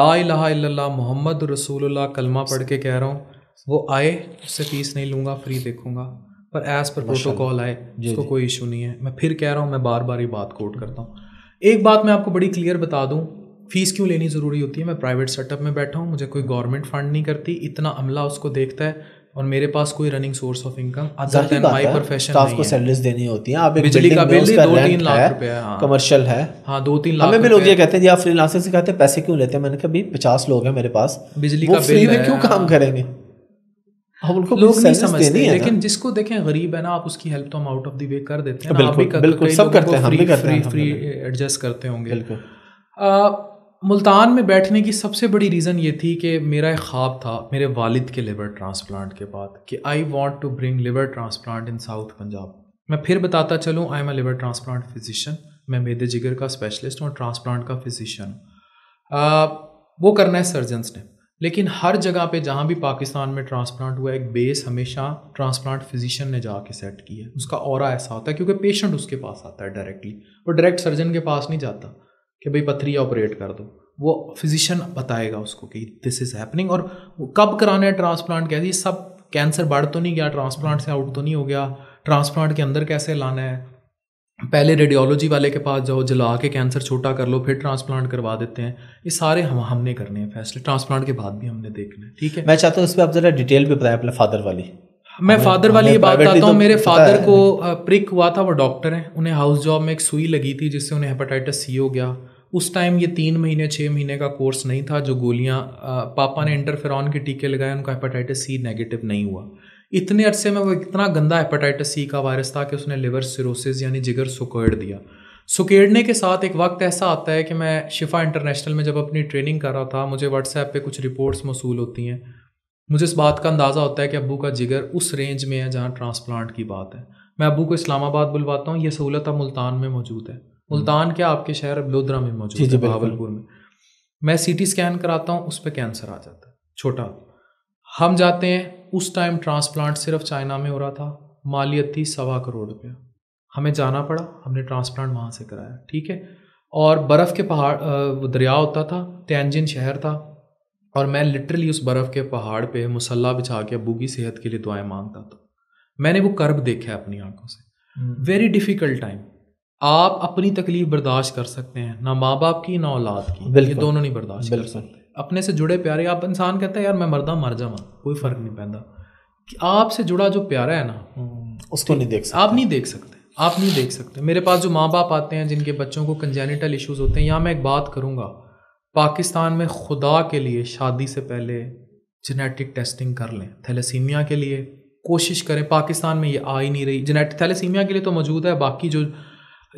ला इला मोहम्मद रसूलुल्लाह कलमा पढ़ के कह रहा हूँ वो आए उससे फ़ीस नहीं लूँगा फ्री देखूँगा पर एज पर प्रोटोकॉल आए उसको कोई इशू नहीं है मैं फिर कह रहा हूँ मैं बार बार ये बात कोट करता हूँ एक बात मैं आपको बड़ी क्लियर बता दूँ फ़ीस क्यों लेनी ज़रूरी होती है मैं प्राइवेट सेटअप में बैठा हूँ मुझे कोई गवर्नमेंट फंड नहीं करती इतना अमला उसको देखता है और मेरे पास कोई running source of income other profession को सैलरीज देनी होती है आप एक बिजली का बिल दो तीन लाख रुपया हाँ। कमर्शियल है हाँ दो तीन लाख हमें भी लोग ये कहते हैं आप फ्रीलांसर से कहते हैं पैसे क्यों लेते हैं मैंने कहा पचास लोग हैं मेरे पास बिजली का बिल क्यों काम हाँ। करेंगे उनको लोग नहीं समझते नहीं लेकिन जिसको देखें गरीब है ना आप उसकी हेल्प तो हम आउट ऑफ द वे कर देते हैं बिल्कुल, बिल्कुल सब करते हैं हम भी करते हैं फ्री एडजस्ट करते होंगे मुल्तान में बैठने की सबसे बड़ी रीज़न ये थी कि मेरा एक ख्वाब था मेरे वालिद के लिवर ट्रांसप्लांट के बाद कि I want to bring liver transplant in south Punjab मैं फिर बताता चलूँ I am a liver transplant physician मैं मेदे जिगर का स्पेशलिस्ट हूँ ट्रांसप्लांट का फिजिशियन वो करना है सर्जन्स ने लेकिन हर जगह पे जहाँ भी पाकिस्तान में ट्रांसप्लांट हुआ एक बेस हमेशा ट्रांसप्लांट फिजिशियन ने जाके सेट की है उसका और ऐसा होता है क्योंकि पेशेंट उसके पास आता है डायरेक्टली वो डायरेक्ट सर्जन के पास नहीं जाता कि भाई पथरी ऑपरेट कर दो वो फिजिशियन बताएगा उसको कि दिस इज़ हैपनिंग और कब कराना है ट्रांसप्लांट कैसे सब कैंसर बढ़ तो नहीं गया ट्रांसप्लांट से आउट तो नहीं हो गया ट्रांसप्लांट के अंदर कैसे लाना है पहले रेडियोलॉजी वाले के पास जाओ जला के कैंसर छोटा कर लो फिर ट्रांसप्लांट करवा देते हैं ये सारे हम हमने करने हैं फैसले ट्रांसप्लांट के बाद भी हमने देखने हैं ठीक है मैं चाहता हूँ इस पर आप जरा डिटेल भी बताएं अपने फादर वाली मैं फादर वाली ये बात बताता हूँ तो मेरे फादर को प्रिक हुआ था वो डॉक्टर हैं उन्हें हाउस जॉब में एक सुई लगी थी जिससे उन्हें हेपेटाइटिस सी हो गया उस टाइम ये तीन महीने छः महीने का कोर्स नहीं था जो गोलियाँ पापा ने इंटरफेरॉन के टीके लगाए उनका हेपेटाइटिस सी नेगेटिव नहीं हुआ इतने अरसे में वो इतना गंदा हेपेटाइटिस सी का वायरस था कि उसने लिवर सिरोसिस यानी जिगर सुकेड़ दिया सुकेड़ने के साथ एक वक्त ऐसा आता है कि मैं शिफा इंटरनेशनल में जब अपनी ट्रेनिंग कर रहा था मुझे व्हाट्सएप पे कुछ रिपोर्ट्स मौसू होती हैं मुझे इस बात का अंदाज़ा होता है कि अबू का जिगर उस रेंज में है जहाँ ट्रांसप्लांट की बात है मैं अबू को इस्लामाबाद बुलवाता हूँ ये सहूलत अब मुल्तान में मौजूद है हम्म। मुल्तान क्या आपके शहर लोधरा में मौजूद है बहावलपुर में मैं सीटी स्कैन कराता हूँ उस पर कैंसर आ जाता है छोटा हम जाते हैं उस टाइम ट्रांसप्लांट सिर्फ चाइना में हो रहा था मालियत थी सवा करोड़ रुपया हमें जाना पड़ा हमने ट्रांसप्लांट वहाँ से कराया ठीक है और बर्फ़ के पहाड़ दरिया होता था तैनजिन शहर था और मैं लिटरली उस बर्फ़ के पहाड़ पे मुसल्ला बिछा के अबू की सेहत के लिए दुआएं मांगता था मैंने वो कर्ब देखा है अपनी आंखों से वेरी डिफ़िकल्ट टाइम आप अपनी तकलीफ बर्दाश्त कर सकते हैं ना माँ बाप की ना औलाद की ये दोनों नहीं बर्दाश्त कर सकते अपने से जुड़े प्यारे आप इंसान कहते हैं यार मैं मरदा मर जावा कोई फ़र्क नहीं पैदा आपसे जुड़ा जो प्यारा है ना हम्म, उसको नहीं देख सकते आप नहीं देख सकते आप नहीं देख सकते मेरे पास जो माँ बाप आते हैं जिनके बच्चों को कंजेनिटल इश्यूज होते हैं यहाँ मैं एक बात करूँगा पाकिस्तान में खुदा के लिए शादी से पहले जेनेटिक टेस्टिंग कर लें थैलेसीमिया के लिए कोशिश करें पाकिस्तान में ये आ ही नहीं रही जेनेटिक थैलेसीमिया के लिए तो मौजूद है बाकी जो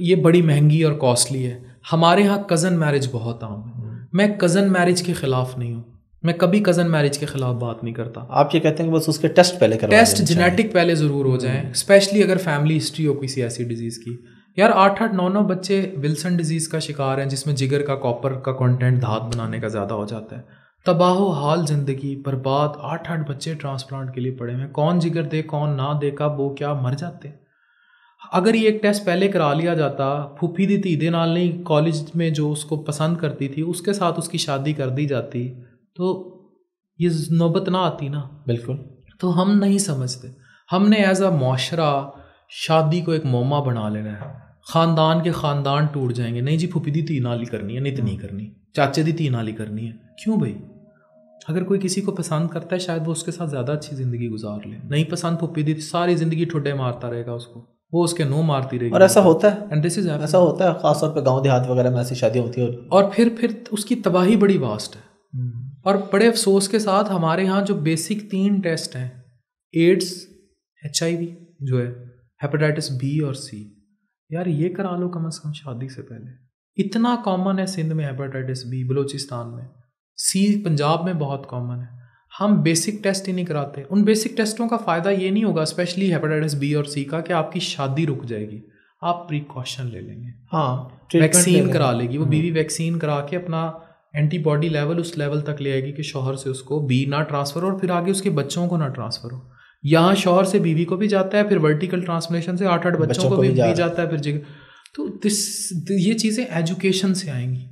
ये बड़ी महंगी और कॉस्टली है हमारे यहाँ कज़न मैरिज बहुत आम है मैं कज़न मैरिज के ख़िलाफ़ नहीं हूँ मैं कभी कज़न मैरिज के ख़िलाफ़ बात नहीं करता आप ये कहते हैं कि बस उसके टेस्ट पहले करें टेस्ट जेनेटिक पहले ज़रूर हो जाए स्पेशली अगर फैमिली हिस्ट्री हो किसी ऐसी डिजीज़ की यार आठ आठ नौ नौ बच्चे विल्सन डिजीज़ का शिकार हैं जिसमें जिगर का कॉपर का कंटेंट धात बनाने का ज़्यादा हो जाता है तबाहो हाल ज़िंदगी बर्बाद आठ आठ बच्चे ट्रांसप्लांट के लिए पड़े हैं कौन जिगर दे कौन ना दे कब वो क्या मर जाते हैं अगर ये एक टेस्ट पहले करा लिया जाता फूफी दी धीरे नाल नहीं कॉलेज में जो उसको पसंद करती थी उसके साथ उसकी शादी कर दी जाती तो ये नौबत ना आती ना बिल्कुल तो हम नहीं समझते हमने एज अ माशरा शादी को एक मोमा बना लेना है खानदान के खानदान टूट जाएंगे नहीं जी फूफी दी धी नाल ही करनी है नित नहीं हम्म। करनी चाचे दी धी नाल ही करनी है क्यों भाई अगर कोई किसी को पसंद करता है शायद वो उसके साथ ज़्यादा अच्छी ज़िंदगी गुजार ले नहीं पसंद फूफी दी सारी ज़िंदगी ठुडे मारता रहेगा उसको वो उसके नो मारती रहेगी और ऐसा होता है एंड दिस इज ऐसा होता है खासतौर पर गाँव देहात वगैरह में ऐसी शादी होती है और फिर फिर उसकी तबाही बड़ी वास्ट है हम्म। और बड़े अफसोस के साथ हमारे यहाँ जो बेसिक तीन टेस्ट हैं एड्स एच जो है हेपेटाइटिस बी और सी यार ये करा लो कम अज़ कम शादी से पहले इतना कॉमन है सिंध में हेपेटाइटिस बी बलोचिस्तान में सी पंजाब में बहुत कॉमन है हम बेसिक टेस्ट ही नहीं कराते उन बेसिक टेस्टों का फ़ायदा ये नहीं होगा स्पेशली हेपेटाइटिस बी और सी का कि आपकी शादी रुक जाएगी आप प्रिकॉशन ले लेंगे हाँ वैक्सीन ले करा लेगी वो बीवी हम्म। वैक्सीन करा के अपना एंटीबॉडी लेवल उस लेवल तक ले आएगी कि शोहर से उसको बी ना ट्रांसफ़र हो और फिर आगे उसके बच्चों को ना ट्रांसफ़र हो यहाँ शोहर से बीवी को भी जाता है फिर वर्टिकल ट्रांसमिशन से आठ आठ बच्चों, बच्चों को, को भी, भी जाता है फिर जगह तो दिस ये चीज़ें एजुकेशन से आएंगी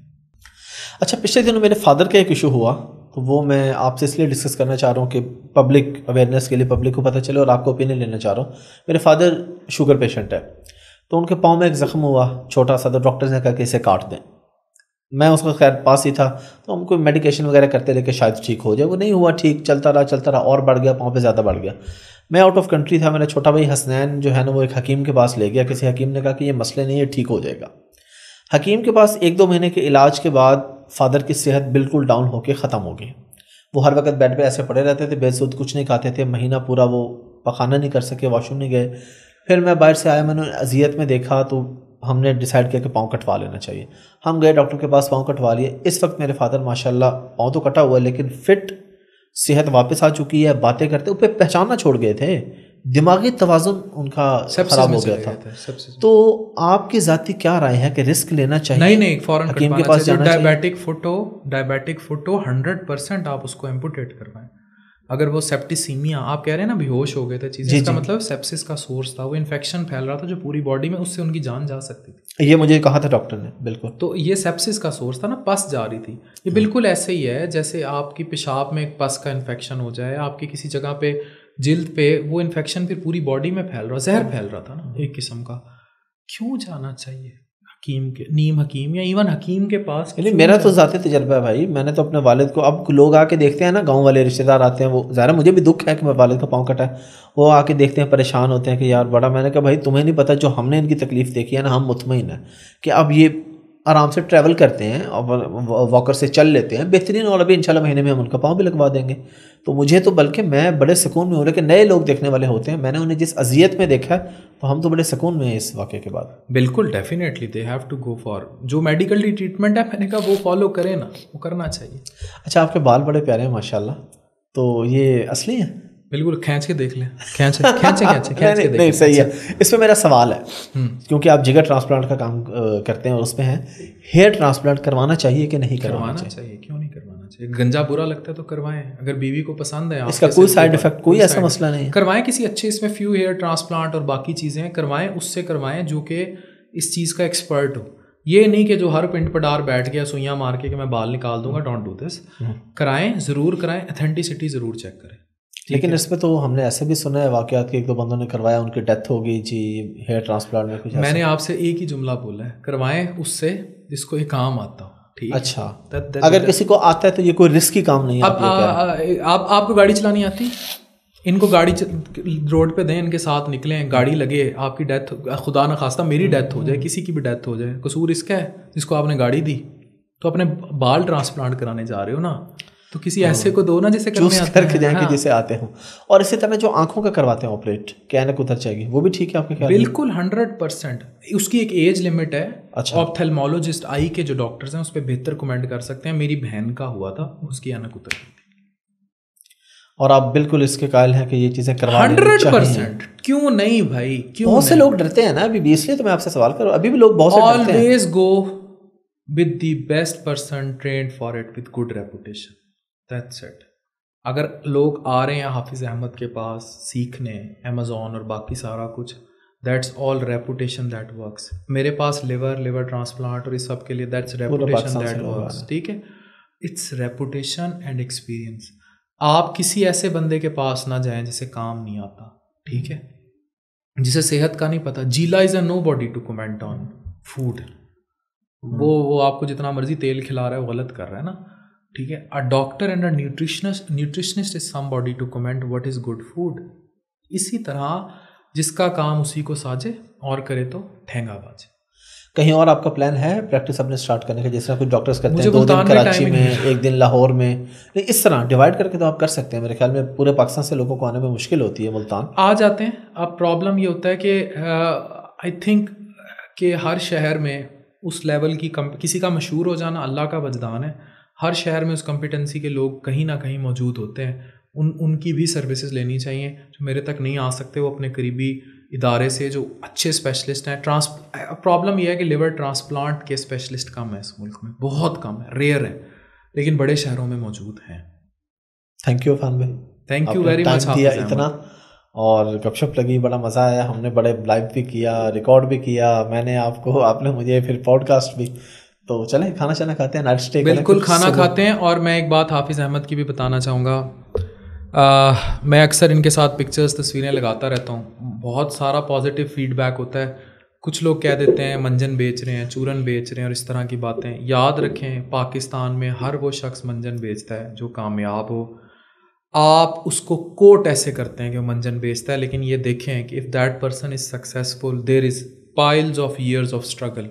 अच्छा पिछले दिनों मेरे फादर का एक इशू हुआ तो वो मैं आपसे इसलिए डिस्कस करना चाह रहा हूँ कि पब्लिक अवेयरनेस के लिए पब्लिक को पता चले और आपको ओपिनियन लेना चाह रहा हूँ मेरे फादर शुगर पेशेंट है तो उनके पाँव में एक ज़ख्म हुआ छोटा सा तो डॉक्टर्स ने कहा कि इसे काट दें मैं उसका खैर पास ही था तो कोई मेडिकेशन वगैरह करते रहे कि शायद ठीक हो जाए वो नहीं हुआ ठीक चलता रहा चलता रहा और बढ़ गया पाँव पे ज़्यादा बढ़ गया मैं आउट ऑफ कंट्री था मेरा छोटा भाई हसनैन जो है ना वो एक हकीम के पास ले गया किसी हकीम ने कहा कि ये मसले नहीं है ठीक हो जाएगा हकीम के पास एक दो महीने के इलाज के बाद फादर की सेहत बिल्कुल डाउन होकर ख़त्म हो गई वो हर वक्त बेड पे ऐसे पड़े रहते थे बेसुद कुछ नहीं खाते थे महीना पूरा वो पखाना नहीं कर सके वॉशरूम नहीं गए फिर मैं बाहर से आया मैंने अजियत में देखा तो हमने डिसाइड किया कि पाँव कटवा लेना चाहिए हम गए डॉक्टर के पास पाँव कटवा लिए इस वक्त मेरे फादर माशाल्लाह पाँव तो कटा हुआ है लेकिन फिट सेहत वापस आ चुकी है बातें करते ऊपर पहचानना छोड़ गए थे दिमागी तोज़न उनका खराब हो गया था, तो आपकी ज़ाती क्या राय है कि रिस्क लेना चाहिए नहीं नहीं फॉरन हकीम के पास जाना डायबिटिक फुट हो डायबिटिक फुट हंड्रेड परसेंट आप उसको एम्पुटेट करवाएं अगर वो सेप्टिसीमिया आप कह रहे हैं ना बेहोश हो गए थे चीज़ इसका मतलब सेप्सिस का सोर्स था वो इन्फेक्शन फैल रहा था जो पूरी बॉडी में उससे उनकी जान जा सकती थी ये मुझे कहा था डॉक्टर ने बिल्कुल तो ये सेप्सिस का सोर्स था ना पस जा रही थी ये हम्म। बिल्कुल ऐसे ही है जैसे आपकी पेशाब में एक पस का इन्फेक्शन हो जाए आपकी किसी जगह पर जिल्द पे वो इन्फेक्शन फिर पूरी बॉडी में फैल रहा जहर फैल रहा था ना एक किस्म का क्यों जाना चाहिए हकीम के नीम हकीम या इवन हकीम के पास नहीं मेरा तो ज़्यादा तजर्बा है भाई मैंने तो अपने वालिद को अब लोग आके देखते हैं ना गांव वाले रिश्तेदार आते हैं वो ज़्यादा मुझे भी दुख है कि मेरे वालिद का पाँव कटा है वो आके देखते हैं परेशान होते हैं कि यार बड़ा मैंने कहा भाई तुम्हें नहीं पता जो हमने इनकी तकलीफ़ देखी है ना हम मुतमिन है कि अब ये आराम से ट्रैवल करते हैं और वॉकर से चल लेते हैं बेहतरीन और अभी इंशाल्लाह महीने में हम उनका पाँव भी लगवा देंगे तो मुझे तो बल्कि मैं बड़े सुकून में हूँ लेकिन नए लोग देखने वाले होते हैं मैंने उन्हें जिस अजियत में देखा तो हम तो बड़े सुकून में हैं इस वाक़े के बाद बिल्कुल definitely they have to go for जो मेडिकल ट्रीटमेंट है मैंने कहा वो फॉलो करें ना वो करना चाहिए अच्छा आपके बाल बड़े प्यारे हैं माशाल्लाह तो ये असली हैं बिल्कुल खींच के देख लें खींच खींच खींच नहीं नहीं सही है अच्छा। इसमें मेरा सवाल है हम्म। क्योंकि आप जिगर ट्रांसप्लांट का काम करते हैं और उसमें हैं हेयर ट्रांसप्लांट करवाना चाहिए कि नहीं करवाना चाहिए क्यों नहीं करवाना चाहिए गंजा बुरा लगता है तो करवाएं अगर बीवी को पसंद है इसका कोई साइड इफेक्ट कोई ऐसा मसला नहीं करवाएं किसी अच्छे इसमें फ्यू हेयर ट्रांसप्लांट और बाकी चीज़ें करवाएं उससे करवाएं जो कि इस चीज़ का एक्सपर्ट हो ये नहीं कि जो हर पिंड पडार बैठ गया सुइयां मार के कि मैं बाल निकाल दूंगा डोंट डू दिस कराएं ज़रूर कराएं अथेंटिसिटी ज़रूर चेक करें लेकिन इस पर तो हमने ऐसे भी सुना है वाकत के एक दो बंदों ने करवाया उनकी डेथ हो गई जी हेयर ट्रांसप्लांट में कुछ मैंने आपसे एक ही जुमला बोला है करवाएं उससे जिसको ये काम आता हो ठीक अच्छा that, that, अगर that, किसी को आता है तो ये कोई रिस्क ही काम नहीं आप, आ, आ, आप आपको गाड़ी चलानी आती इनको गाड़ी रोड पे दें इनके साथ निकलें गाड़ी लगे आपकी डेथ खुदा ना खास्ता मेरी डेथ हो जाए किसी की भी डेथ हो जाए कसूर इसका है जिसको आपने गाड़ी दी तो अपने बाल ट्रांसप्लांट कराने जा रहे हो ना तो किसी ऐसे तो को दो ना जिसे करके जाए कि हाँ। जिसे आते हो और इसी तरह जो आंखों का करवाते हैं ऑपरेट कैनक उधर जाएगी वो भी ठीक है आपके ख्याल बिल्कुल हंड्रेड परसेंट उसकी एक एज लिमिट है अच्छा ऑप्थेलमोलोजिस्ट आई के जो डॉक्टर्स हैं उस पर बेहतर कमेंट कर सकते हैं मेरी बहन का हुआ था उसकी अनक उतर और आप बिल्कुल इसके कायल हैं कि ये चीज़ें करवा हंड्रेड परसेंट क्यों नहीं भाई क्यों बहुत से लोग डरते हैं ना अभी भी इसलिए तो मैं आपसे सवाल करूँ अभी भी लोग बहुत always go with the best person train for it with good reputation that's it अगर लोग आ रहे हैं हाफिज़ अहमद के पास सीखने अमेज़ोन और बाकी सारा कुछ that's all reputation that works मेरे पास लिवर लिवर ट्रांसप्लांट और इस सब के लिए दैट्स रेपुटेशन दैट वर्क्स ठीक है इट्स रेपुटेशन एंड एक्सपीरियंस आप किसी ऐसे बंदे के पास ना जाएं जिसे काम नहीं आता ठीक है जिसे सेहत का नहीं पता जीला is a nobody to comment on food वो वो आपको जितना मर्जी तेल खिला रहा है वो गलत कर रहा है ना ठीक है a doctor and a nutritionist nutritionist is body to comment what is good food इसी तरह जिसका काम उसी को साजे और करे तो ठेंगा बाजे कहीं और आपका प्लान है प्रैक्टिस अपने स्टार्ट करने का जैसे कुछ डॉक्टर्स करते हैं दो दिन कराची में एक दिन लाहौर में नहीं इस तरह डिवाइड करके तो आप कर सकते हैं मेरे ख्याल में पूरे पाकिस्तान से लोगों को आने में मुश्किल होती है मुल्तान आ जाते हैं अब प्रॉब्लम ये होता है कि आई uh, थिंक कि हर शहर में उस लेवल की कम किसी का मशहूर हो जाना अल्लाह का बजदान है हर शहर में उस कॉम्पिटेंसी के लोग कहीं ना कहीं मौजूद होते हैं उन उनकी भी सर्विसेज लेनी चाहिए जो मेरे तक नहीं आ सकते वो अपने करीबी इदारे से जो अच्छे स्पेशलिस्ट हैं ट्रांस प्रॉब्लम यह है कि लिवर ट्रांसप्लांट के स्पेशलिस्ट कम है इस मुल्क में बहुत कम है रेयर है लेकिन बड़े शहरों में मौजूद हैं थैंक यू फैन भाई थैंक यू वेरी मच दिया इतना और गपशप लगी बड़ा मज़ा आया हमने बड़े लाइव भी किया रिकॉर्ड भी किया मैंने आपको आपने मुझे फिर पॉडकास्ट भी तो चले खाना शाना खाते हैं नाइट स्टे बिल्कुल खाना खाते हैं और मैं एक बात हाफिज़ अहमद की भी बताना चाहूँगा आ, मैं अक्सर इनके साथ पिक्चर्स तस्वीरें लगाता रहता हूँ बहुत सारा पॉजिटिव फीडबैक होता है कुछ लोग कह देते हैं मंजन बेच रहे हैं चूरन बेच रहे हैं और इस तरह की बातें याद रखें पाकिस्तान में हर वो शख्स मंजन बेचता है जो कामयाब हो आप उसको कोट ऐसे करते हैं कि वो मंजन बेचता है लेकिन ये देखें कि if that person is successful there is piles of years of struggle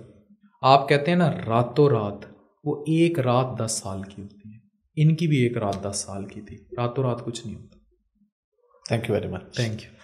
आप कहते हैं ना रातों रात वो एक रात दस साल की होती है इनकी भी एक रात दस साल की थी रातों रात कुछ नहीं होता thank you very much thank you